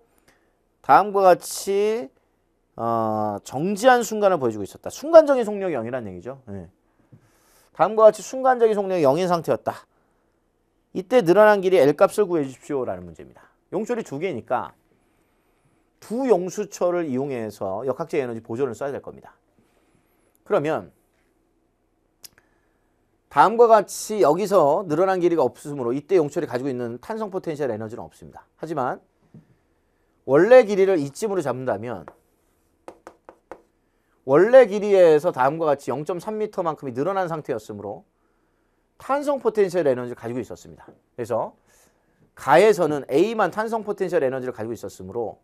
다음과 같이 어, 정지한 순간을 보여주고 있었다. 순간적인 속력이 0이라는 얘기죠. 네. 다음과 같이 순간적인 속력이 0인 상태였다. 이때 늘어난 길이 L값을 구해주십시오라는 문제입니다. 용줄이 두 개니까 두 용수철을 이용해서 역학적 에너지 보존을 써야 될 겁니다. 그러면 다음과 같이 여기서 늘어난 길이가 없으므로 이때 용철이 가지고 있는 탄성 포텐셜 에너지는 없습니다. 하지만 원래 길이를 이쯤으로 잡는다면 원래 길이에서 다음과 같이 0.3m만큼이 늘어난 상태였으므로 탄성 포텐셜 에너지를 가지고 있었습니다. 그래서 가에서는 A만 탄성 포텐셜 에너지를 가지고 있었으므로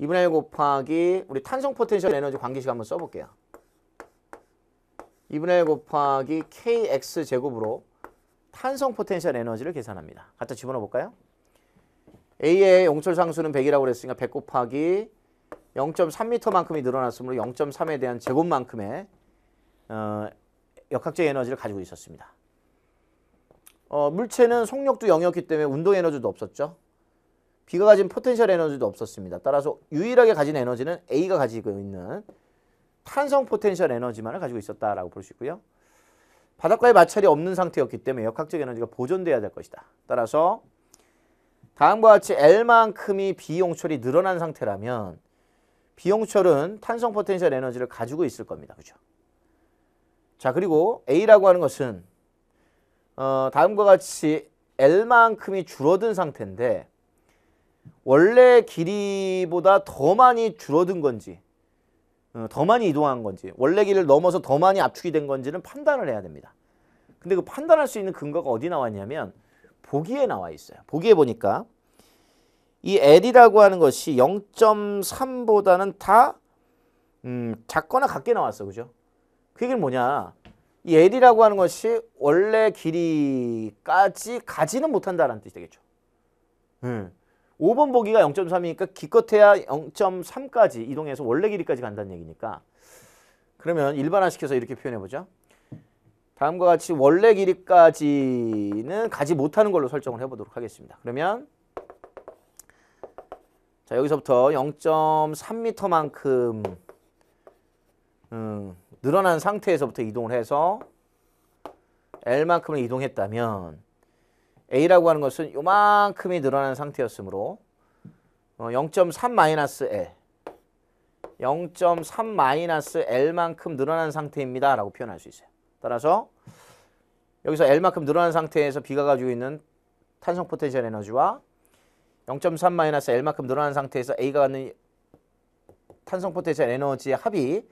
2분의 1 곱하기 우리 탄성 포텐셜 에너지 관계식 한번 써볼게요. 2분의 1 곱하기 kx제곱으로 탄성 포텐셜 에너지를 계산합니다. 갖다 집어넣어 볼까요? A의 용철 상수는 100이라고 그랬으니까 100 곱하기 0.3m만큼이 늘어났으므로 0.3에 대한 제곱만큼의 어, 역학적 에너지를 가지고 있었습니다. 어, 물체는 속력도 0이었기 때문에 운동 에너지도 없었죠. B가 가진 포텐셜 에너지도 없었습니다. 따라서 유일하게 가진 에너지는 A가 가지고 있는 탄성 포텐셜 에너지만을 가지고 있었다라고 볼 수 있고요. 바닷가에 마찰이 없는 상태였기 때문에 역학적 에너지가 보존돼야 될 것이다. 따라서 다음과 같이 L만큼이 B 용철이 늘어난 상태라면 비용철은 탄성 포텐셜 에너지를 가지고 있을 겁니다. 그죠? 자, 그리고 A라고 하는 것은 어, 다음과 같이 L만큼이 줄어든 상태인데 원래 길이보다 더 많이 줄어든 건지 어, 더 많이 이동한 건지 원래 길을 넘어서 더 많이 압축이 된 건지는 판단을 해야 됩니다. 근데 그 판단할 수 있는 근거가 어디 나왔냐면 보기에 나와 있어요. 보기에 보니까 이 L이라고 하는 것이 0.3보다는 다 음, 작거나 같게 나왔어. 그죠? 그 얘기는 뭐냐. 이 L이라고 하는 것이 원래 길이까지 가지는 못한다라는 뜻이 되겠죠. 음. 5번 보기가 0.3이니까 기껏해야 0.3까지 이동해서 원래 길이까지 간다는 얘기니까 그러면 일반화시켜서 이렇게 표현해보죠. 다음과 같이 원래 길이까지는 가지 못하는 걸로 설정을 해보도록 하겠습니다. 그러면 자 여기서부터 0.3m만큼 음, 늘어난 상태에서부터 이동을 해서 L만큼을 이동했다면 A라고 하는 것은 요만큼이 늘어난 상태였으므로 어, 0.3-L 0.3-L만큼 늘어난 상태입니다. 라고 표현할 수 있어요. 따라서 여기서 L만큼 늘어난 상태에서 B가 가지고 있는 탄성 포텐셜 에너지와 0.3 마이너스 L만큼 늘어난 상태에서 A가 갖는 탄성 포텐셜 에너지의 합이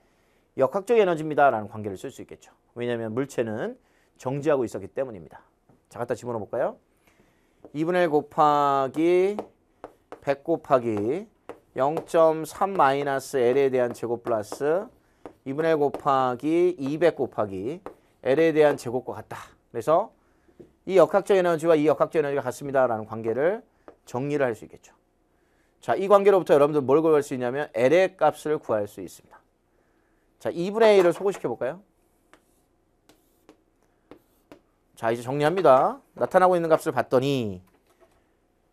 역학적 에너지입니다라는 관계를 쓸 수 있겠죠. 왜냐하면 물체는 정지하고 있었기 때문입니다. 자, 갖다 집어넣어 볼까요? 2분의 1 곱하기 100 곱하기 0.3 L에 대한 제곱 플러스 2분의 1 곱하기 200 곱하기 L에 대한 제곱과 같다. 그래서 이 역학적 에너지와 이 역학적 에너지가 같습니다라는 관계를 정리를 할 수 있겠죠. 자, 이 관계로부터 여러분들 뭘 구할 수 있냐면 L의 값을 구할 수 있습니다. 자, 2분의 1을 소고시켜 볼까요? 자, 이제 정리합니다. 나타나고 있는 값을 봤더니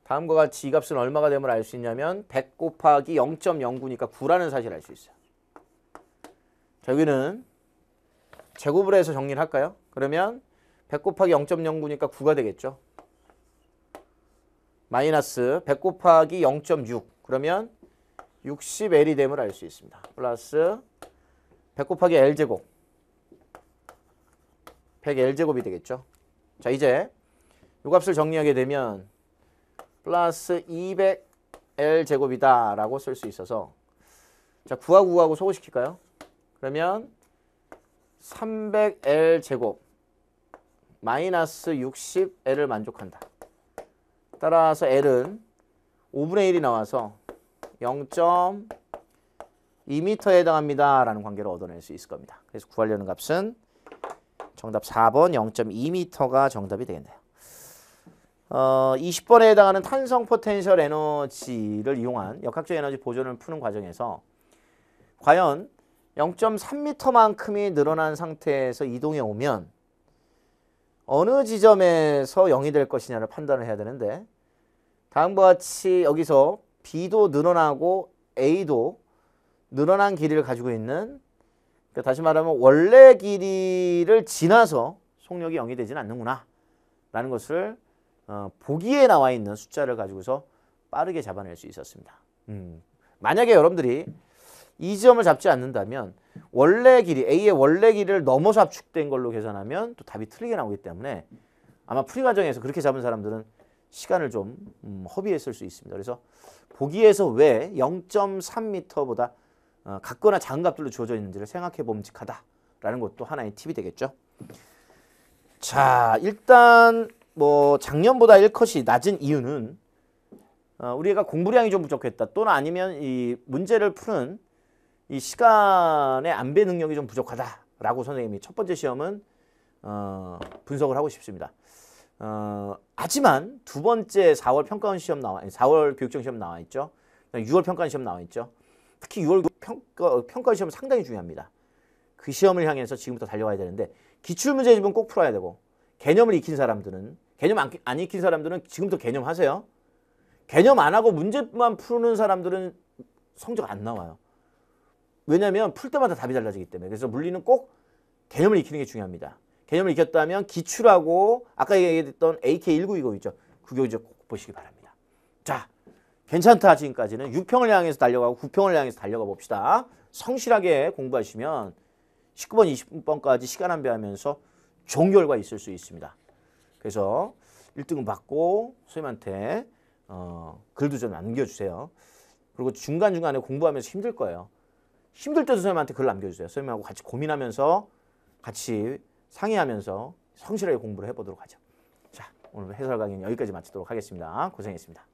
다음과 같이 이 값은 얼마가 됨을 알 수 있냐면 100 곱하기 0.09니까 9라는 사실을 알 수 있어요. 자, 여기는 제곱으 해서 정리를 할까요? 그러면 100 곱하기 0.09니까 9가 되겠죠. 마이너스 100 곱하기 0.6 그러면 60L이 됨을 알 수 있습니다. 플러스 100 곱하기 L제곱 100L제곱이 되겠죠. 자 이제 요 값을 정리하게 되면 플러스 200L제곱이다 라고 쓸 수 있어서 자 9하고 9하고 소고시킬까요? 그러면 300L제곱 마이너스 60L을 만족한다. 따라서 L은 5분의 1이 나와서 0.2m에 해당합니다. 라는 관계를 얻어낼 수 있을 겁니다. 그래서 구하려는 값은 정답 4번 0.2m가 정답이 되겠네요. 어, 20번에 해당하는 탄성 포텐셜 에너지를 이용한 역학적 에너지 보존을 푸는 과정에서 과연 0.3m만큼이 늘어난 상태에서 이동해 오면 어느 지점에서 0이 될 것이냐를 판단을 해야 되는데 다음과 같이 여기서 B도 늘어나고 A도 늘어난 길이를 가지고 있는 그러니까 다시 말하면 원래 길이를 지나서 속력이 0이 되진 않는구나 라는 것을 어, 보기에 나와 있는 숫자를 가지고서 빠르게 잡아낼 수 있었습니다. 음. 만약에 여러분들이 이 지점을 잡지 않는다면 원래 길이 A의 원래 길이를 넘어서 압축된 걸로 계산하면 또 답이 틀리게 나오기 때문에 아마 풀이 과정에서 그렇게 잡은 사람들은 시간을 좀 음, 허비했을 수 있습니다. 그래서 보기에서 왜 0.3m보다 어, 각거나 작은 들로 주어져 있는지를 생각해 봄직하다라는 것도 하나의 팁이 되겠죠. 자, 일단 뭐 작년보다 1컷이 낮은 이유는 어, 우리가 공부량이 좀 부족했다. 또는 아니면 이 문제를 푸는 이 시간의 안배 능력이 좀 부족하다라고 선생님이 첫 번째 시험은 어, 분석을 하고 싶습니다. 어, 하지만 두 번째 4월 평가원 시험 나와 4월 교육청 시험 나와 있죠. 6월 평가원 시험 나와 있죠. 특히 6월 평가 어, 평가 시험 상당히 중요합니다. 그 시험을 향해서 지금부터 달려와야 되는데 기출 문제집은 꼭 풀어야 되고 개념을 익힌 사람들은 개념 안, 안 익힌 사람들은 지금부터 개념 하세요. 개념 안 하고 문제만 푸는 사람들은 성적 안 나와요. 왜냐하면 풀 때마다 답이 달라지기 때문에 그래서 물리는 꼭 개념을 익히는 게 중요합니다. 개념을 익혔다면 기출하고 아까 얘기했던 AK199 있죠. 그 교재 꼭 보시기 바랍니다. 자, 괜찮다 지금까지는 6평을 향해서 달려가고 9평을 향해서 달려가 봅시다. 성실하게 공부하시면 19번, 20번까지 시간 안배하면서 좋은 결과 있을 수 있습니다. 그래서 1등은 받고 선생님한테 어, 글도 좀 남겨주세요. 그리고 중간중간에 공부하면서 힘들 거예요. 힘들 때도 선생님한테 글 남겨주세요. 선생님하고 같이 고민하면서 같이 상의하면서 성실하게 공부를 해보도록 하죠. 자, 오늘 해설 강의는 여기까지 마치도록 하겠습니다. 고생했습니다.